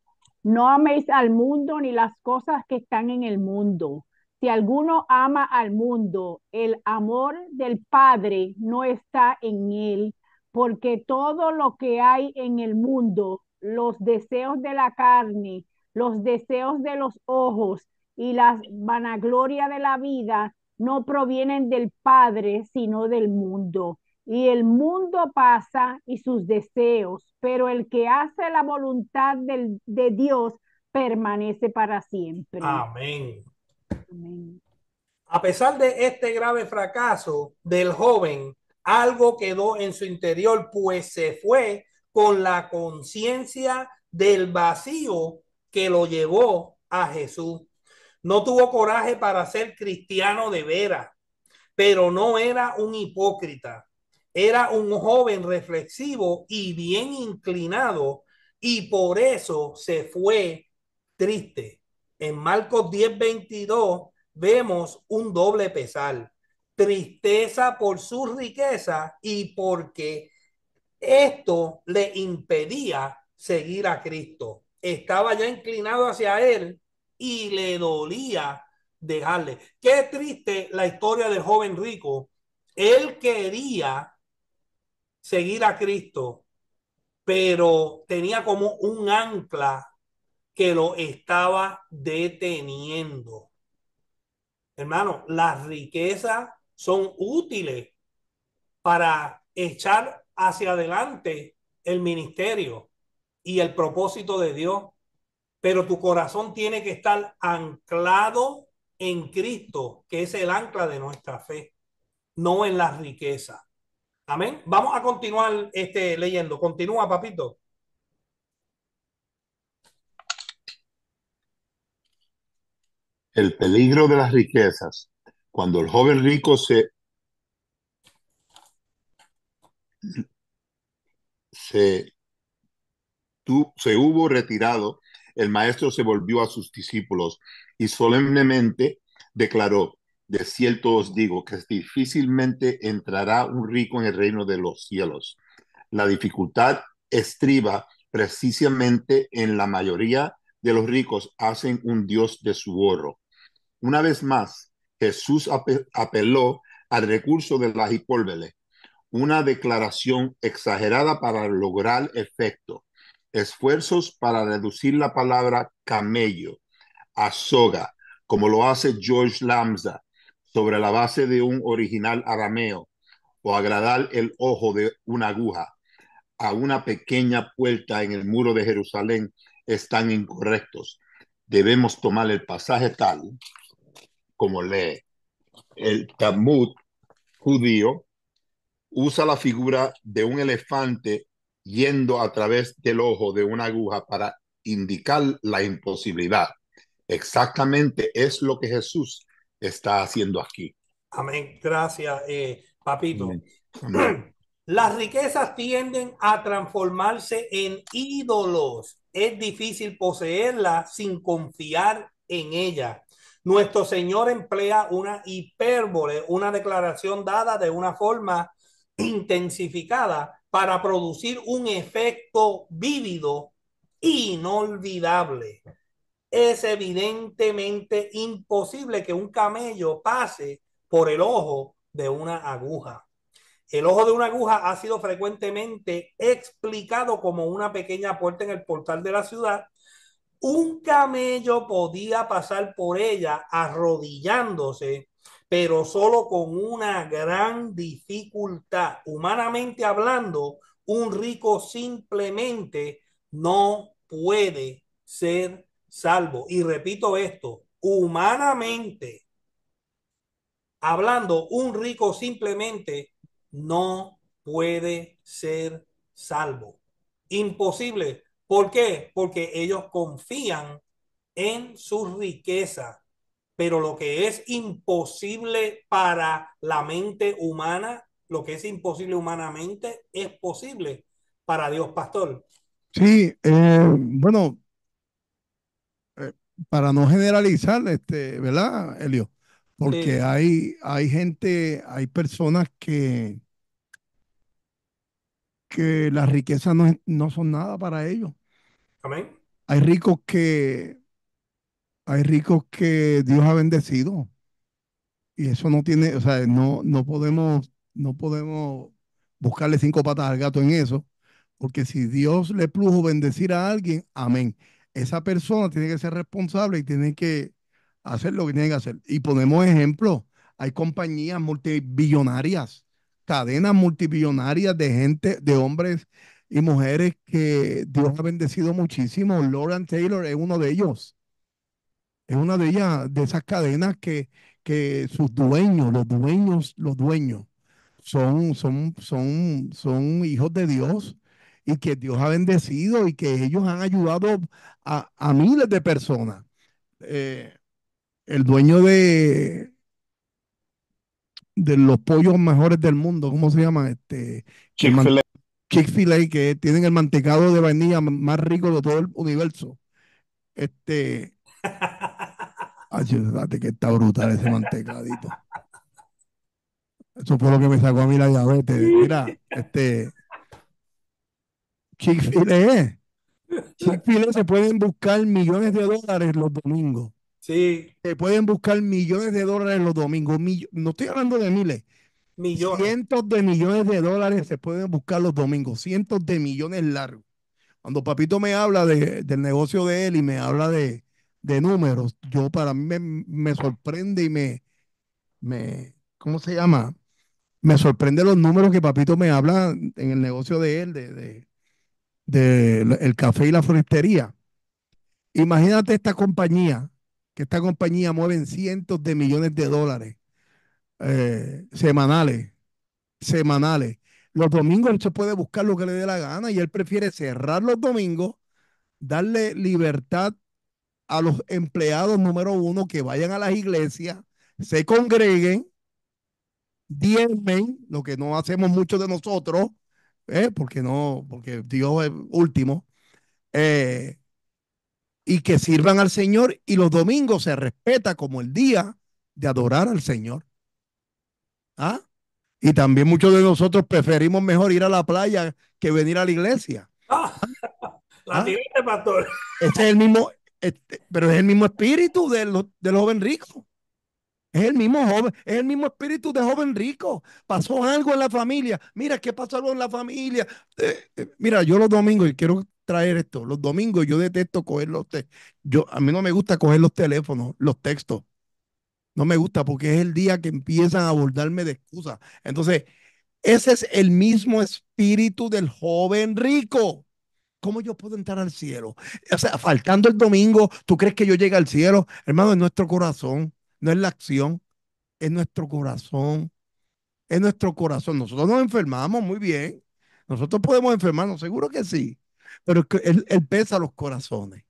No améis al mundo ni las cosas que están en el mundo si alguno ama al mundo, el amor del Padre no está en él, porque todo lo que hay en el mundo, los deseos de la carne, los deseos de los ojos y la vanagloria de la vida, no provienen del Padre, sino del mundo. Y el mundo pasa y sus deseos, pero el que hace la voluntad del, de Dios permanece para siempre. Amén. A pesar de este grave fracaso del joven, algo quedó en su interior, pues se fue con la conciencia del vacío que lo llevó a Jesús. No tuvo coraje para ser cristiano de veras, pero no era un hipócrita. Era un joven reflexivo y bien inclinado y por eso se fue triste. En Marcos 10:22 vemos un doble pesar, tristeza por su riqueza y porque esto le impedía seguir a Cristo. Estaba ya inclinado hacia él y le dolía dejarle. Qué triste la historia del joven rico. Él quería seguir a Cristo, pero tenía como un ancla que lo estaba deteniendo. Hermano, las riquezas son útiles para echar hacia adelante el ministerio y el propósito de Dios, pero tu corazón tiene que estar anclado en Cristo, que es el ancla de nuestra fe, no en la riqueza. Amén. Vamos a continuar este, leyendo. Continúa, papito. El peligro de las riquezas. Cuando el joven rico se, hubo retirado, el maestro se volvió a sus discípulos y solemnemente declaró, de cierto os digo que difícilmente entrará un rico en el reino de los cielos. La dificultad estriba precisamente en la mayoría de los ricos hacen un dios de su oro una vez más, Jesús apeló al recurso de las hipólvele, una declaración exagerada para lograr efecto, esfuerzos para reducir la palabra camello a soga, como lo hace George Lamza, sobre la base de un original arameo, o agradar el ojo de una aguja a una pequeña puerta en el muro de Jerusalén están incorrectos. Debemos tomar el pasaje tal como lee. El Talmud judío usa la figura de un elefante yendo a través del ojo de una aguja para indicar la imposibilidad. Exactamente es lo que Jesús está haciendo aquí. Amén. Gracias, eh, papito. Las riquezas tienden a transformarse en ídolos. Es difícil poseerlas sin confiar en ella nuestro Señor emplea una hipérbole, una declaración dada de una forma intensificada para producir un efecto vívido inolvidable. Es evidentemente imposible que un camello pase por el ojo de una aguja. El ojo de una aguja ha sido frecuentemente explicado como una pequeña puerta en el portal de la ciudad un camello podía pasar por ella arrodillándose, pero solo con una gran dificultad. Humanamente hablando, un rico simplemente no puede ser salvo. Y repito esto, humanamente hablando, un rico simplemente no puede ser salvo. Imposible ¿Por qué? Porque ellos confían en su riqueza, pero lo que es imposible para la mente humana, lo que es imposible humanamente, es posible para Dios, pastor. Sí, eh, bueno, eh, para no generalizar, este, ¿verdad, Elio? Porque hay, hay gente, hay personas que, que las riquezas no, no son nada para ellos. Amén. Hay ricos que hay ricos que Dios ha bendecido. Y eso no tiene, o sea, no, no podemos, no podemos buscarle cinco patas al gato en eso. Porque si Dios le plujo bendecir a alguien, amén. Esa persona tiene que ser responsable y tiene que hacer lo que tiene que hacer. Y ponemos ejemplo, Hay compañías multibillonarias cadenas multibillonarias de gente, de hombres y mujeres que Dios ha bendecido muchísimo. Lauren Taylor es uno de ellos. Es una de ellas, de esas cadenas que, que sus dueños, los dueños, los dueños, son, son, son, son hijos de Dios y que Dios ha bendecido y que ellos han ayudado a, miles de personas. Eh, el dueño de de los pollos mejores del mundo, ¿cómo se llama? Este, Chick-fil-A. que tienen el mantecado de vainilla más rico de todo el universo. Este. Ay, que está brutal ese mantecadito. Eso fue lo que me sacó a mí la diabetes. Mira, este. Chick-fil-A. Chick-fil-A se pueden buscar millones de dólares los domingos se pueden buscar millones de dólares los domingos. no estoy hablando de miles. Millones. Cientos de millones de dólares se pueden buscar los domingos. Cientos de millones largos. Cuando Papito me habla de, del negocio de él y me habla de, números, yo para mí me, sorprende y me, me, ¿cómo se llama? Me sorprende los números que Papito me habla en el negocio de él, de, el café y la forestería Imagínate esta compañía que esta compañía mueve cientos de millones de dólares eh, semanales, semanales. Los domingos se puede buscar lo que le dé la gana y él prefiere cerrar los domingos, darle libertad a los empleados número uno que vayan a las iglesias, se congreguen, diezmen, lo que no hacemos muchos de nosotros, eh, porque no, porque Dios es último. Eh, y que sirvan al Señor y los domingos se respeta como el día de adorar al Señor. ¿Ah? Y también muchos de nosotros preferimos mejor ir a la playa que venir a la iglesia. Ah, la pastor. Este es el mismo, este, pero es el mismo espíritu del, joven rico. Es el mismo joven, es el mismo espíritu de joven rico. Pasó algo en la familia. Mira, ¿qué pasó algo en la familia? Eh, eh, mira, yo los domingos, y quiero traer esto. Los domingos yo detesto coger los yo A mí no me gusta coger los teléfonos, los textos. No me gusta porque es el día que empiezan a abordarme de excusas. Entonces, ese es el mismo espíritu del joven rico. ¿Cómo yo puedo entrar al cielo? O sea, faltando el domingo, ¿tú crees que yo llegue al cielo? Hermano, es nuestro corazón, no es la acción, es nuestro corazón. Es nuestro corazón. Nosotros nos enfermamos muy bien. Nosotros podemos enfermarnos, seguro que sí pero él, pesa los corazones.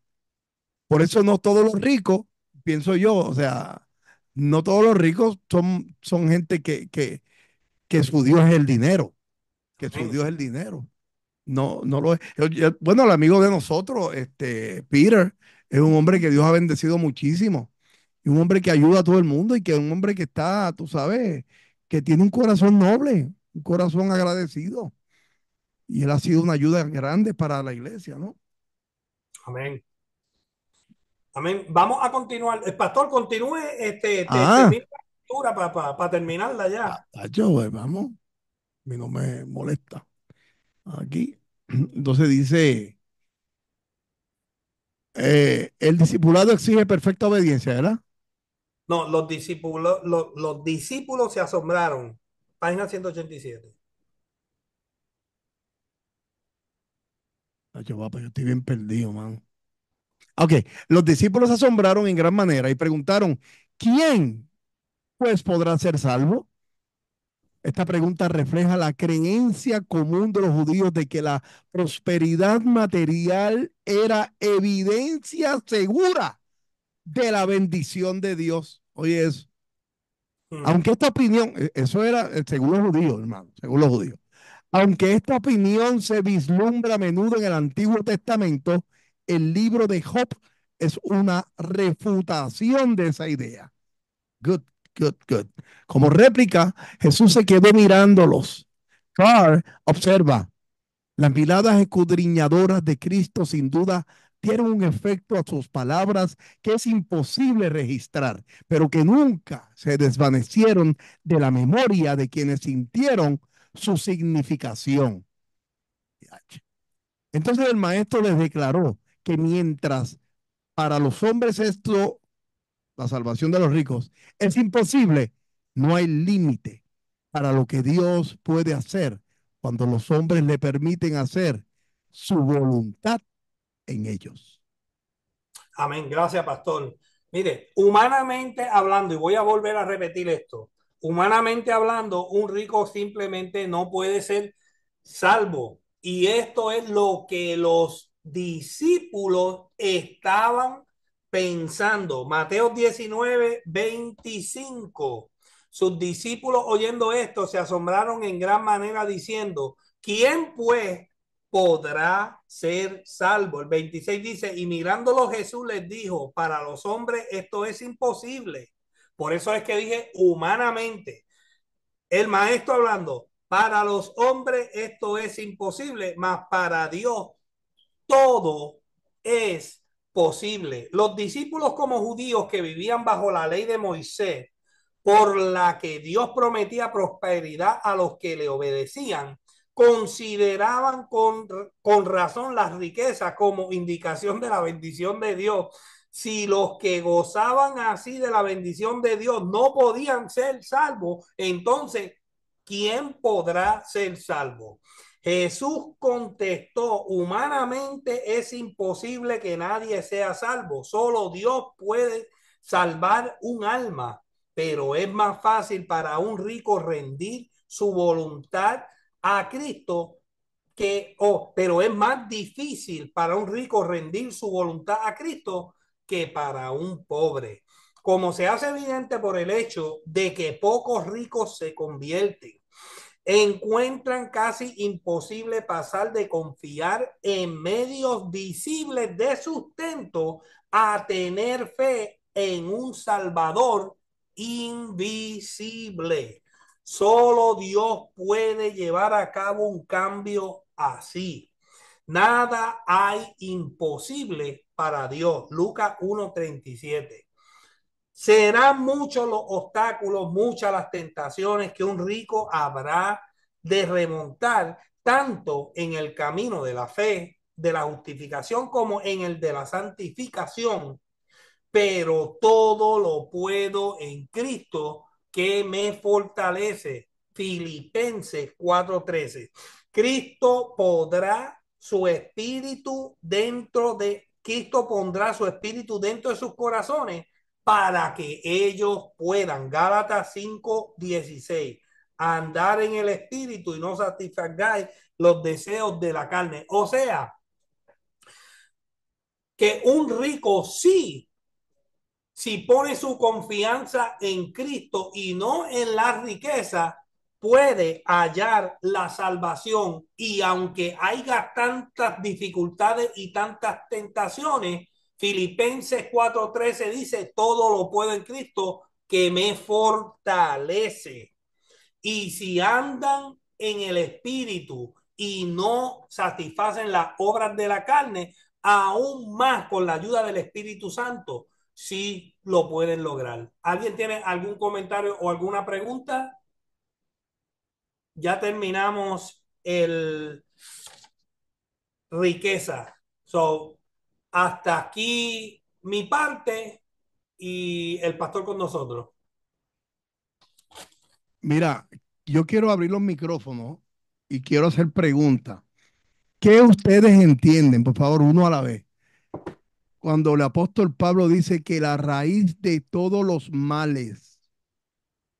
Por eso no todos los ricos, pienso yo, o sea, no todos los ricos son, son gente que, su Dios es el dinero, que su Dios es el dinero. No, no lo es. bueno, el amigo de nosotros, este, Peter, es un hombre que Dios ha bendecido muchísimo. un hombre que ayuda a todo el mundo y que es un hombre que está, tú sabes, que tiene un corazón noble, un corazón agradecido y él ha sido una ayuda grande para la iglesia, ¿no? Amén. Amén. Vamos a continuar. El eh, pastor, continúe este, para, ah. terminarla ya. Ah, pues, vamos. A mí no me molesta. Aquí. Entonces dice, eh, el discipulado exige perfecta obediencia, ¿verdad? No, los discípulos, los discípulos se asombraron. Página 187. Yo, papá, yo estoy bien perdido, mano. Ok, los discípulos asombraron en gran manera y preguntaron, ¿quién pues podrá ser salvo? Esta pregunta refleja la creencia común de los judíos de que la prosperidad material era evidencia segura de la bendición de Dios. Oye eso. Hmm. Aunque esta opinión, e-, eso era eh, según los judíos, hermano, según los judíos. Aunque esta opinión se vislumbra a menudo en el Antiguo Testamento, el libro de Job es una refutación de esa idea. Good, good, good. Como réplica, Jesús se quedó mirándolos. Carr observa, las miradas escudriñadoras de Cristo sin duda dieron un efecto a sus palabras que es imposible registrar, pero que nunca se desvanecieron de la memoria de quienes sintieron su significación. Entonces el maestro les declaró que mientras para los hombres esto, la salvación de los ricos, es imposible, no hay límite para lo que Dios puede hacer cuando los hombres le permiten hacer su voluntad en ellos. Amén. Gracias, pastor. Mire, humanamente hablando, y voy a volver a repetir esto, humanamente hablando, un rico simplemente no puede ser salvo. Y esto es lo que los discípulos estaban pensando. Mateo 19, 25. Sus discípulos oyendo esto se asombraron en gran manera diciendo, ¿quién pues podrá ser salvo? El 26 dice, y mirándolo Jesús les dijo, para los hombres esto es imposible por eso es que dije humanamente. El maestro hablando, para los hombres esto es imposible, mas para Dios todo es posible. Los discípulos como judíos que vivían bajo la ley de Moisés, por la que Dios prometía prosperidad a los que le obedecían, consideraban con, razón las riquezas como indicación de la bendición de Dios si los que gozaban así de la bendición de Dios no podían ser salvos, entonces, ¿quién podrá ser salvo? Jesús contestó, humanamente es imposible que nadie sea salvo, solo Dios puede salvar un alma, pero es más fácil para un rico rendir su voluntad a Cristo que, o. Oh, pero es más difícil para un rico rendir su voluntad a Cristo que para un pobre, como se hace evidente por el hecho de que pocos ricos se convierten. Encuentran casi imposible pasar de confiar en medios visibles de sustento a tener fe en un Salvador invisible. Solo Dios puede llevar a cabo un cambio así. Nada hay imposible para Dios. Lucas 1.37. Serán muchos los obstáculos, muchas las tentaciones que un rico habrá de remontar, tanto en el camino de la fe, de la justificación, como en el de la santificación. Pero todo lo puedo en Cristo que me fortalece. Filipenses 4:13. Cristo podrá su espíritu dentro de Cristo pondrá su espíritu dentro de sus corazones para que ellos puedan, Gálatas 5, 16, andar en el espíritu y no satisfagáis los deseos de la carne. O sea, que un rico sí, si pone su confianza en Cristo y no en la riqueza, puede hallar la salvación y aunque haya tantas dificultades y tantas tentaciones, Filipenses 4:13 dice, todo lo puedo en Cristo que me fortalece. Y si andan en el Espíritu y no satisfacen las obras de la carne, aún más con la ayuda del Espíritu Santo, si lo pueden lograr. ¿Alguien tiene algún comentario o alguna pregunta? ya terminamos el riqueza. So, hasta aquí mi parte y el pastor con nosotros. Mira, yo quiero abrir los micrófonos y quiero hacer preguntas. ¿Qué ustedes entienden, por favor, uno a la vez? Cuando el apóstol Pablo dice que la raíz de todos los males,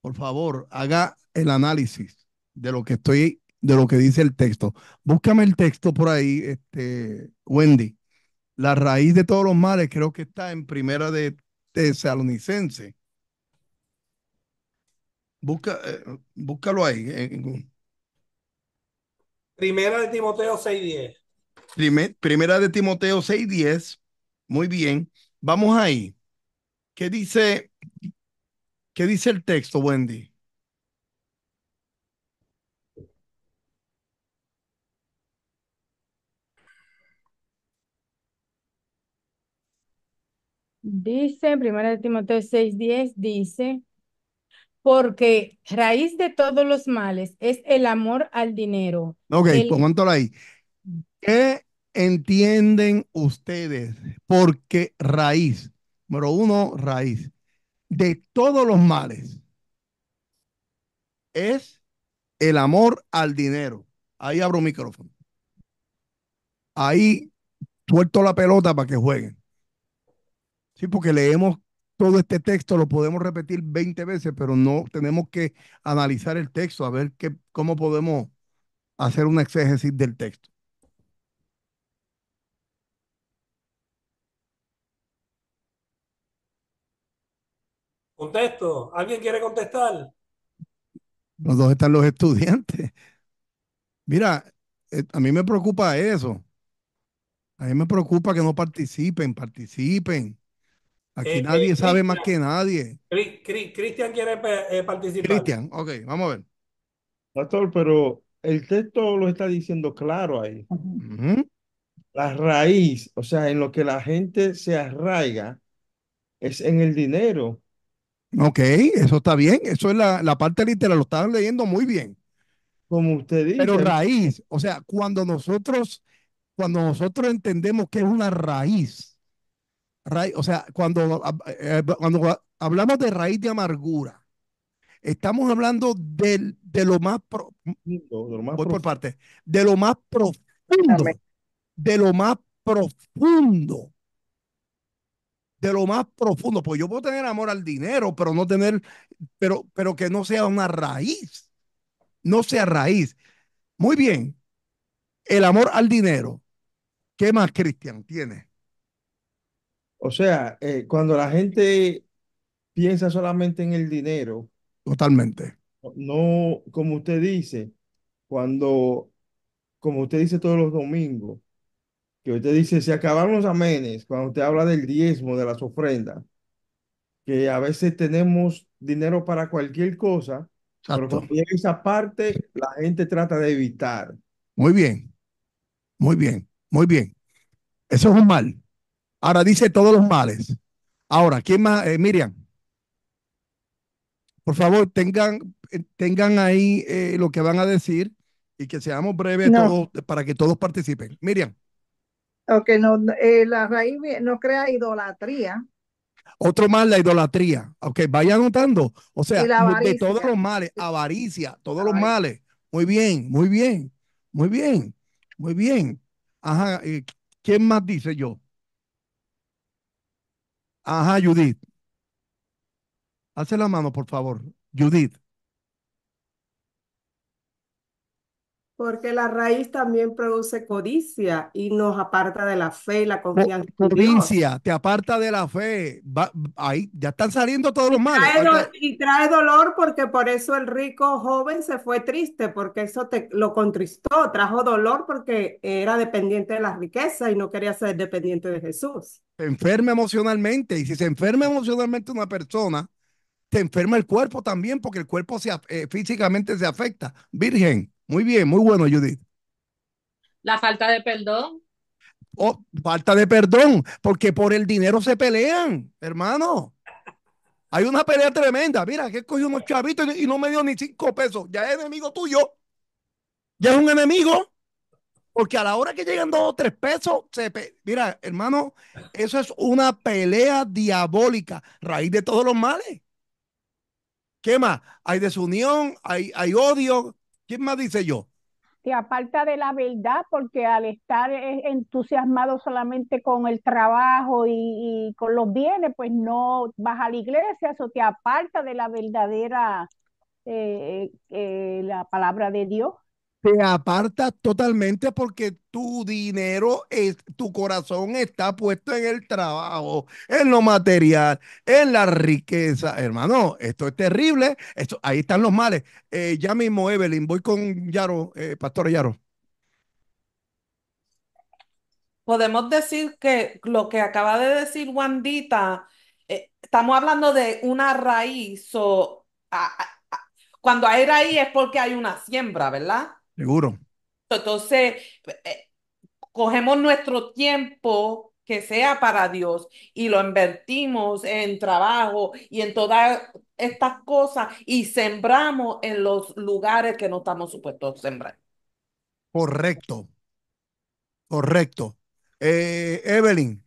por favor, haga el análisis de lo que estoy, de lo que dice el texto. Búscame el texto por ahí, este, Wendy. La raíz de todos los males creo que está en primera de Tesalonicense. Busca, eh, búscalo ahí. Eh, primera de Timoteo 6.10. primera de Timoteo 6.10. Muy bien. Vamos ahí. ¿Qué dice, ¿Qué dice el texto, Wendy? Dice, primera de Timoteo 6:10, dice, porque raíz de todos los males es el amor al dinero. Ok, el... ahí. ¿Qué entienden ustedes? Porque raíz, número uno, raíz de todos los males es el amor al dinero. Ahí abro micrófono. Ahí suelto la pelota para que jueguen. Sí, porque leemos todo este texto, lo podemos repetir 20 veces, pero no tenemos que analizar el texto, a ver qué, cómo podemos hacer un exégesis del texto. Contesto. ¿Alguien quiere contestar? Los dos están los estudiantes? Mira, eh, a mí me preocupa eso. A mí me preocupa que no participen, participen. Aquí eh, nadie sabe más que nadie. Cristian quiere eh, participar. Cristian, ok, vamos a ver. Pastor, pero el texto lo está diciendo claro ahí. La raíz, o sea, en lo que la gente se arraiga, es en el dinero. Ok, eso está bien. Eso es la, parte literal, lo están leyendo muy bien. Como usted dice. Pero raíz, o sea, cuando nosotros, cuando nosotros entendemos que es una raíz, o sea, cuando, eh, cuando hablamos de raíz de amargura, estamos hablando de lo más, de lo más profundo. por parte, de lo más profundo, de lo más profundo, de lo más profundo, pues yo puedo tener amor al dinero, pero no tener, pero, pero que no sea una raíz, no sea raíz. Muy bien, el amor al dinero, ¿qué más, Cristian, tiene? O sea, eh, cuando la gente piensa solamente en el dinero. Totalmente. No, como usted dice, cuando, como usted dice todos los domingos, que usted dice, se acabamos los amenes, cuando usted habla del diezmo, de las ofrendas, que a veces tenemos dinero para cualquier cosa, pero cuando esa parte, la gente trata de evitar. Muy bien, muy bien, muy bien. Eso es un mal. Ahora dice todos los males. Ahora, ¿quién más? Eh, Miriam. Por favor, tengan, eh, tengan ahí eh, lo que van a decir y que seamos breves para que todos participen. Miriam. Ok, no, la raíz no crea idolatría. Otro mal, la idolatría. Ok, vaya anotando. O sea, de todos los males, avaricia, todos los males. Muy bien, muy bien, muy bien, muy bien. Ajá, ¿quién más dice yo? Ajá, Judith. Hace la mano, por favor. Judith. Porque la raíz también produce codicia y nos aparta de la fe y la oh, confianza. Codicia, te aparta de la fe. ahí ya están saliendo todos los males. y trae dolor porque por eso el rico joven se fue triste, porque eso te, lo contristó, trajo dolor porque era dependiente de la riqueza y no quería ser dependiente de Jesús se enferma emocionalmente. Y si se enferma emocionalmente una persona, te enferma el cuerpo también, porque el cuerpo eh, físicamente se afecta. Virgen, muy bien, muy bueno, Judith. La falta de perdón. Oh, falta de perdón, porque por el dinero se pelean, hermano. Hay una pelea tremenda. Mira, que cogió unos chavitos y no me dio ni cinco pesos. Ya es enemigo tuyo. Ya es un enemigo. Porque a la hora que llegan dos o tres pesos, se mira, hermano, eso es una pelea diabólica, raíz de todos los males. ¿Qué más? Hay desunión, hay, odio. ¿Quién más dice yo? Te aparta de la verdad porque al estar eh, entusiasmado solamente con el trabajo y, con los bienes, pues no vas a la iglesia, eso te aparta de la verdadera, eh, eh, la palabra de Dios te apartas totalmente porque tu dinero, es, tu corazón está puesto en el trabajo, en lo material, en la riqueza. Hermano, esto es terrible. Esto, ahí están los males. Eh, ya mismo, Evelyn, voy con Yaro, eh, Pastor Yaro. Podemos decir que lo que acaba de decir Wandita, eh, estamos hablando de una raíz o... cuando hay raíz es porque hay una siembra, ¿verdad? Seguro. Entonces, eh, cogemos nuestro tiempo que sea para Dios y lo invertimos en trabajo y en todas estas cosas y sembramos en los lugares que no estamos supuestos a sembrar. Correcto. Correcto. Eh, Evelyn.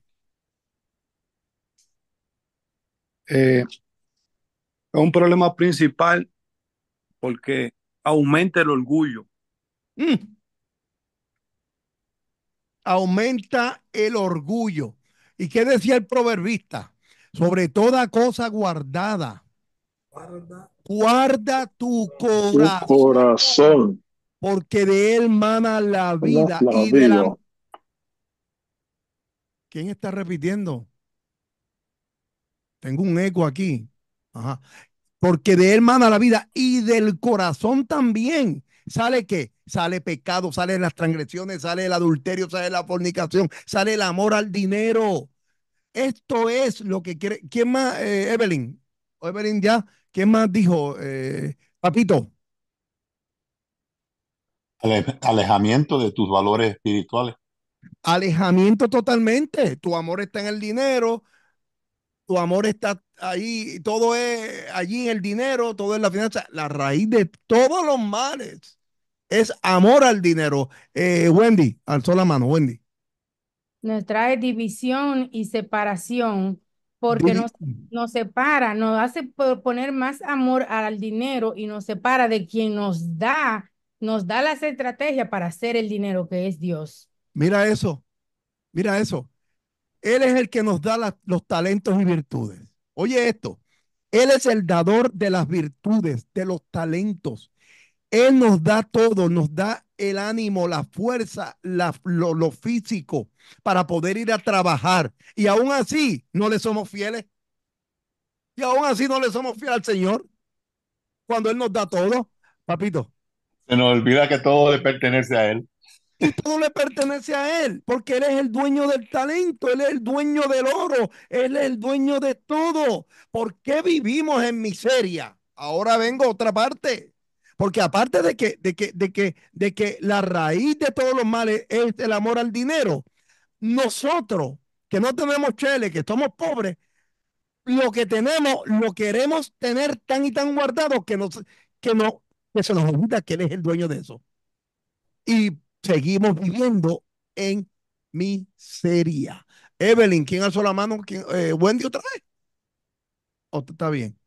Eh, es un problema principal porque aumenta el orgullo Mm. Aumenta el orgullo. ¿Y qué decía el proverbista? Sobre toda cosa guardada. Guarda, tu, corazón, Porque de él mana la vida. ¿Quién está repitiendo? Tengo un eco aquí. Porque de él mana la vida y del corazón también. ¿Sale qué? sale pecado, sale las transgresiones, sale el adulterio, sale la fornicación, sale el amor al dinero. Esto es lo que quiere. ¿Quién más? Eh, Evelyn. Evelyn ya. ¿Quién más dijo? Eh, papito. Alejamiento de tus valores espirituales. Alejamiento totalmente. Tu amor está en el dinero, tu amor está ahí, todo es allí en el dinero, todo es la finanza. La raíz de todos los males es amor al dinero. Eh, Wendy, alzó la mano, Wendy. Nos trae división y separación porque nos, separa, nos hace poner más amor al dinero y nos separa de quien nos da, nos da las estrategias para hacer el dinero que es Dios. Mira eso, mira eso. Él es el que nos da los talentos y virtudes. Oye esto, Él es el dador de las virtudes, de los talentos. Él nos da todo, nos da el ánimo, la fuerza, lo, físico para poder ir a trabajar. Y aún así no le somos fieles. Y aún así no le somos fieles al Señor. Cuando Él nos da todo, papito. Se nos olvida que todo le pertenece a Él. Y todo le pertenece a Él, porque Él es el dueño del talento, Él es el dueño del oro, Él es el dueño de todo. ¿Por qué vivimos en miseria? Ahora vengo a otra parte. Porque aparte de que, de que, de que, la raíz de todos los males es el amor al dinero, nosotros que no tenemos chele, que somos pobres, lo que tenemos lo queremos tener tan y tan guardado que, nos, que, no, que se nos olvida que él es el dueño de eso. Y seguimos viviendo en miseria. Evelyn, ¿quién alzó la mano? Eh, Wendy otra vez. ¿O está bien?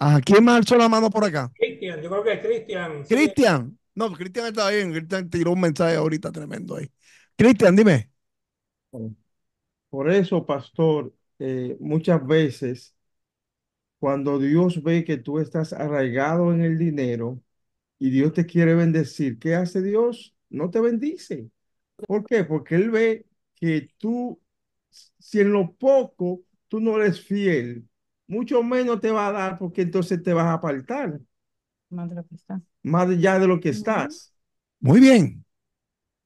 ¿A ¿quién más alzó la mano por acá? Cristian, yo creo que es Cristian. Cristian, no, Cristian está bien, Cristian tiró un mensaje ahorita tremendo ahí. Cristian, dime. Por eso, pastor, eh, muchas veces cuando Dios ve que tú estás arraigado en el dinero y Dios te quiere bendecir, ¿qué hace Dios? No te bendice. ¿Por qué? Porque Él ve que tú, si en lo poco tú no eres fiel, mucho menos te va a dar porque entonces te vas a apartar. Más de lo que estás. Más allá de lo que estás. Muy bien.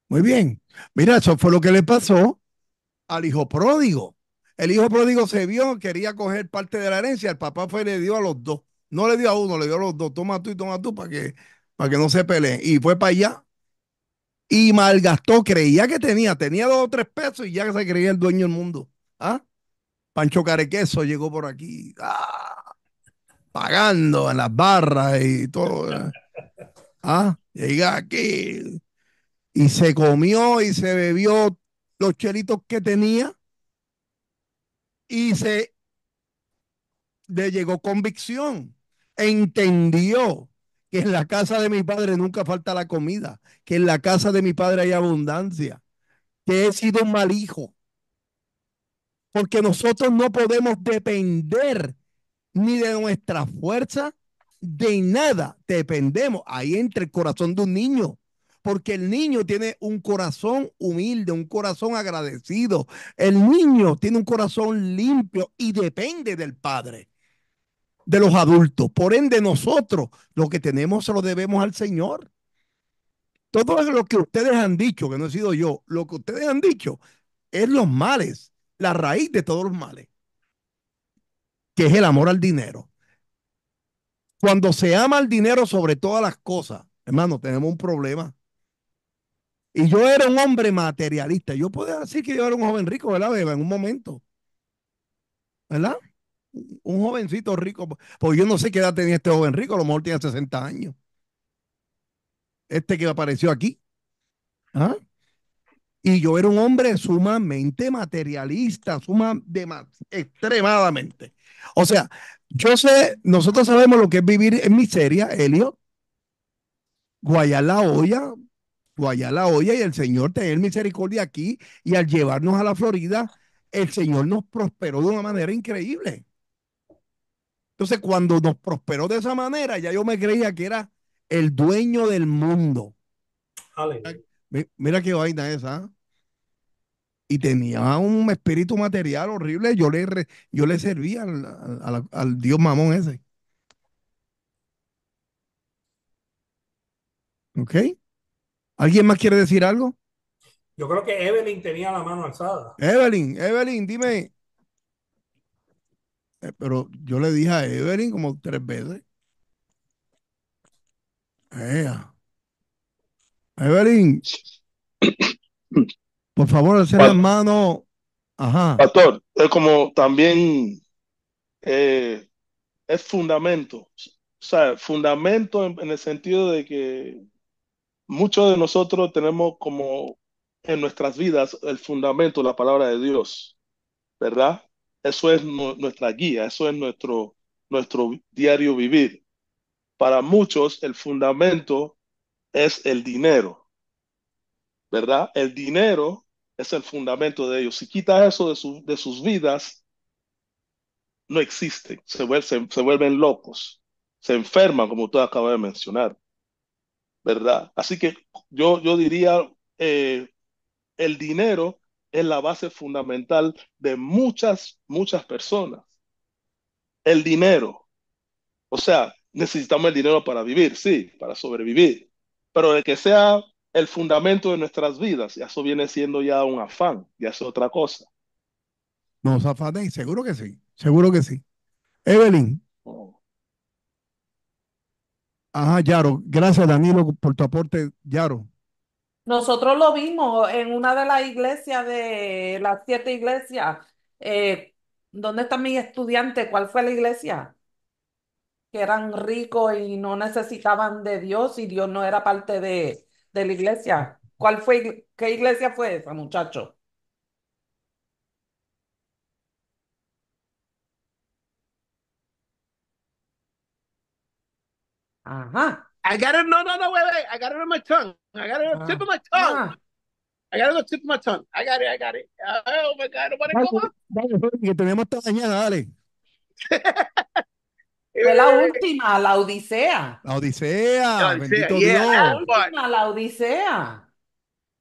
Muy bien. Mira, eso fue lo que le pasó al hijo pródigo. El hijo pródigo se vio, quería coger parte de la herencia. El papá fue y le dio a los dos. No le dio a uno, le dio a los dos. Toma tú y toma tú para que, para que no se peleen. Y fue para allá. Y malgastó, creía que tenía, tenía dos o tres pesos y ya se creía el dueño del mundo. ¿Ah? Pancho Carequeso llegó por aquí, ah, pagando en las barras y todo. ¿Ah? Llega aquí y se comió y se bebió los chelitos que tenía y se le llegó convicción. Entendió que en la casa de mi padre nunca falta la comida, que en la casa de mi padre hay abundancia, que he sido un mal hijo, porque nosotros no podemos depender ni de nuestra fuerza, de nada dependemos. Ahí entra el corazón de un niño, porque el niño tiene un corazón humilde, un corazón agradecido. El niño tiene un corazón limpio y depende del padre, de los adultos. Por ende, nosotros lo que tenemos se lo debemos al Señor. Todo lo que ustedes han dicho, que no he sido yo, lo que ustedes han dicho es los males la raíz de todos los males, que es el amor al dinero. Cuando se ama al dinero sobre todas las cosas, hermano, tenemos un problema. Y yo era un hombre materialista. Yo podía decir que yo era un joven rico, ¿verdad, Beba? En un momento. ¿Verdad? Un jovencito rico. Porque yo no sé qué edad tenía este joven rico. A lo mejor tenía 60 años. Este que apareció aquí. ¿Ah? Y yo era un hombre sumamente materialista, suma, de, extremadamente. O sea, yo sé, nosotros sabemos lo que es vivir en miseria, Helio. Guayar la olla, guayar la olla y el Señor tener misericordia aquí y al llevarnos a la Florida, el Señor nos prosperó de una manera increíble. Entonces, cuando nos prosperó de esa manera, ya yo me creía que era el dueño del mundo. Aleluya. Mira qué vaina esa. ¿ah? Y tenía un espíritu material horrible. Yo le, yo le servía al, dios mamón ese. ¿Ok? ¿Alguien más quiere decir algo? Yo creo que Evelyn tenía la mano alzada. Evelyn, Evelyn, dime. Eh, pero yo le dije a Evelyn como tres veces. Evelyn, por favor, hermano mano. Pastor, es como también eh, es fundamento. O sea, fundamento en, el sentido de que muchos de nosotros tenemos como en nuestras vidas el fundamento, la palabra de Dios, ¿verdad? Eso es nuestra guía, eso es nuestro, nuestro diario vivir. Para muchos el fundamento es el dinero, ¿verdad? El dinero es el fundamento de ellos. Si quita eso de, sus vidas, no existen, se, vuelven locos, se enferman, como tú acabas de mencionar, ¿verdad? Así que yo, yo diría, eh, el dinero es la base fundamental de muchas, muchas personas. El dinero. O sea, necesitamos el dinero para vivir, sí, para sobrevivir pero de que sea el fundamento de nuestras vidas, ya eso viene siendo ya un afán, ya es otra cosa. No, afanéis, seguro que sí, seguro que sí. Evelyn. Ajá, Yaro, gracias Danilo por tu aporte, Yaro. Nosotros lo vimos en una de las iglesias de las siete iglesias. Eh, ¿Dónde está mi estudiante? ¿Cuál fue la iglesia? que eran ricos y no necesitaban de Dios y Dios no era parte de, de la iglesia. ¿Cuál fue, qué iglesia fue esa, muchacho? Ajá. I got it. No, no, no, wait, wait. I got it on my tongue. I got it on the tip of my tongue. I got it on the tip of my tongue. I got it. I got it. Oh my God. Nobody go up. que tenemos dale. Fue la eh. última, la Odisea. La Odisea, bendito La última, la Odisea.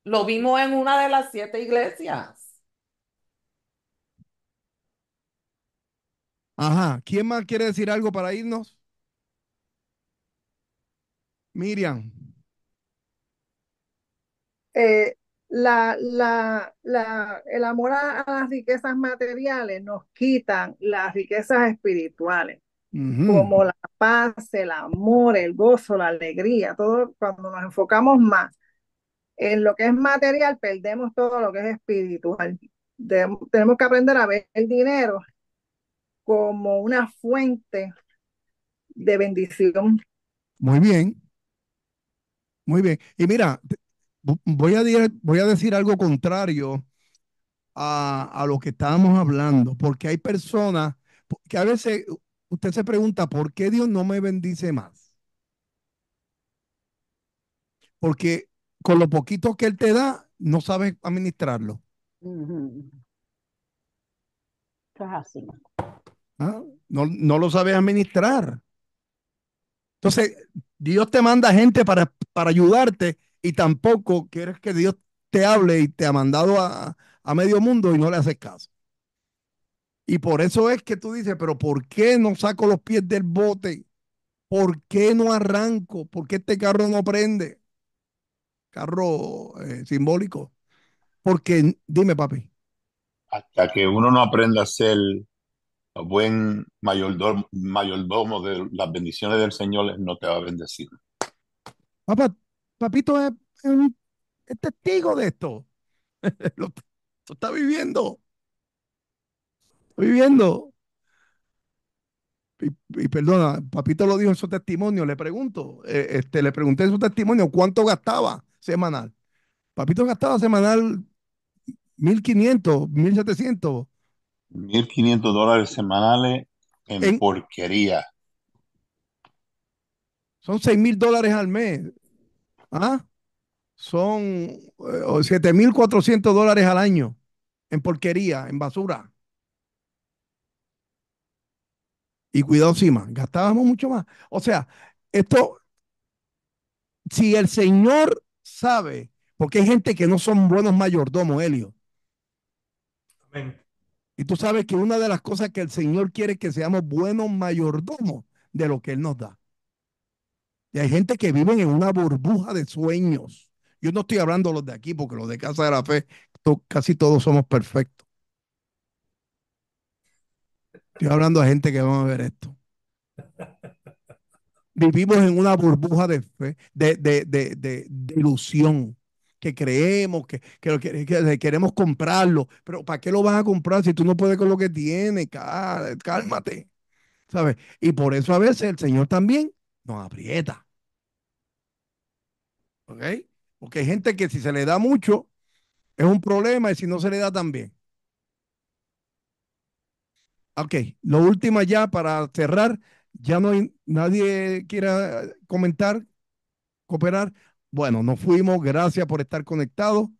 Lo vimos en una de las siete iglesias. Ajá. ¿Quién más quiere decir algo para irnos? Miriam. Eh, la, la, la, el amor a las riquezas materiales nos quitan las riquezas espirituales como la paz, el amor, el gozo, la alegría, todo cuando nos enfocamos más en lo que es material, perdemos todo lo que es espiritual. tenemos que aprender a ver el dinero como una fuente de bendición. Muy bien. Muy bien. Y mira, voy a, voy a decir algo contrario a, a, lo que estábamos hablando, porque hay personas que a veces usted se pregunta, ¿por qué Dios no me bendice más? Porque con lo poquito que Él te da, no sabes administrarlo. ¿Ah? No, lo sabes administrar. Entonces, Dios te manda gente para, para ayudarte y tampoco quieres que Dios te hable y te ha mandado a, a medio mundo y no le haces caso. Y por eso es que tú dices, pero ¿por qué no saco los pies del bote? ¿Por qué no arranco? ¿Por qué este carro no prende? Carro eh, simbólico. Porque, dime, papi. Hasta que uno no aprenda a ser buen mayordomo, de las bendiciones del Señor, no te va a bendecir. Papá, papito es, es, testigo de esto. lo está viviendo viviendo Y, perdona, Papito lo dijo en su testimonio, le pregunto, eh, este, le pregunté en su testimonio cuánto gastaba semanal. Papito gastaba semanal 1500, 1700. 1500 dólares semanales en, porquería. Son seis mil dólares al mes. ¿Ah? Son eh, mil 7.400 dólares al año en porquería, en basura. y cuidado si gastábamos mucho más. O sea, esto, si el Señor sabe, porque hay gente que no son buenos mayordomos, Helio. Y tú sabes que una de las cosas que el Señor quiere es que seamos buenos mayordomos de lo que Él nos da. Y hay gente que vive en una burbuja de sueños. Yo no estoy hablando los de aquí, porque los de Casa de la Fe, casi todos somos perfectos. Estoy hablando a gente que va a ver esto. Vivimos en una burbuja de fe, de, de, de, de ilusión, que creemos, que, queremos comprarlo. Pero ¿para qué lo vas a comprar si tú no puedes con lo que tienes? Cálmate. ¿Sabes? Y por eso a veces el Señor también nos aprieta. ¿Ok? Porque hay gente que si se le da mucho, es un problema y si no se le da también. Ok, lo último ya para cerrar, ya no hay nadie quiera comentar, cooperar. Bueno, nos fuimos, gracias por estar conectados.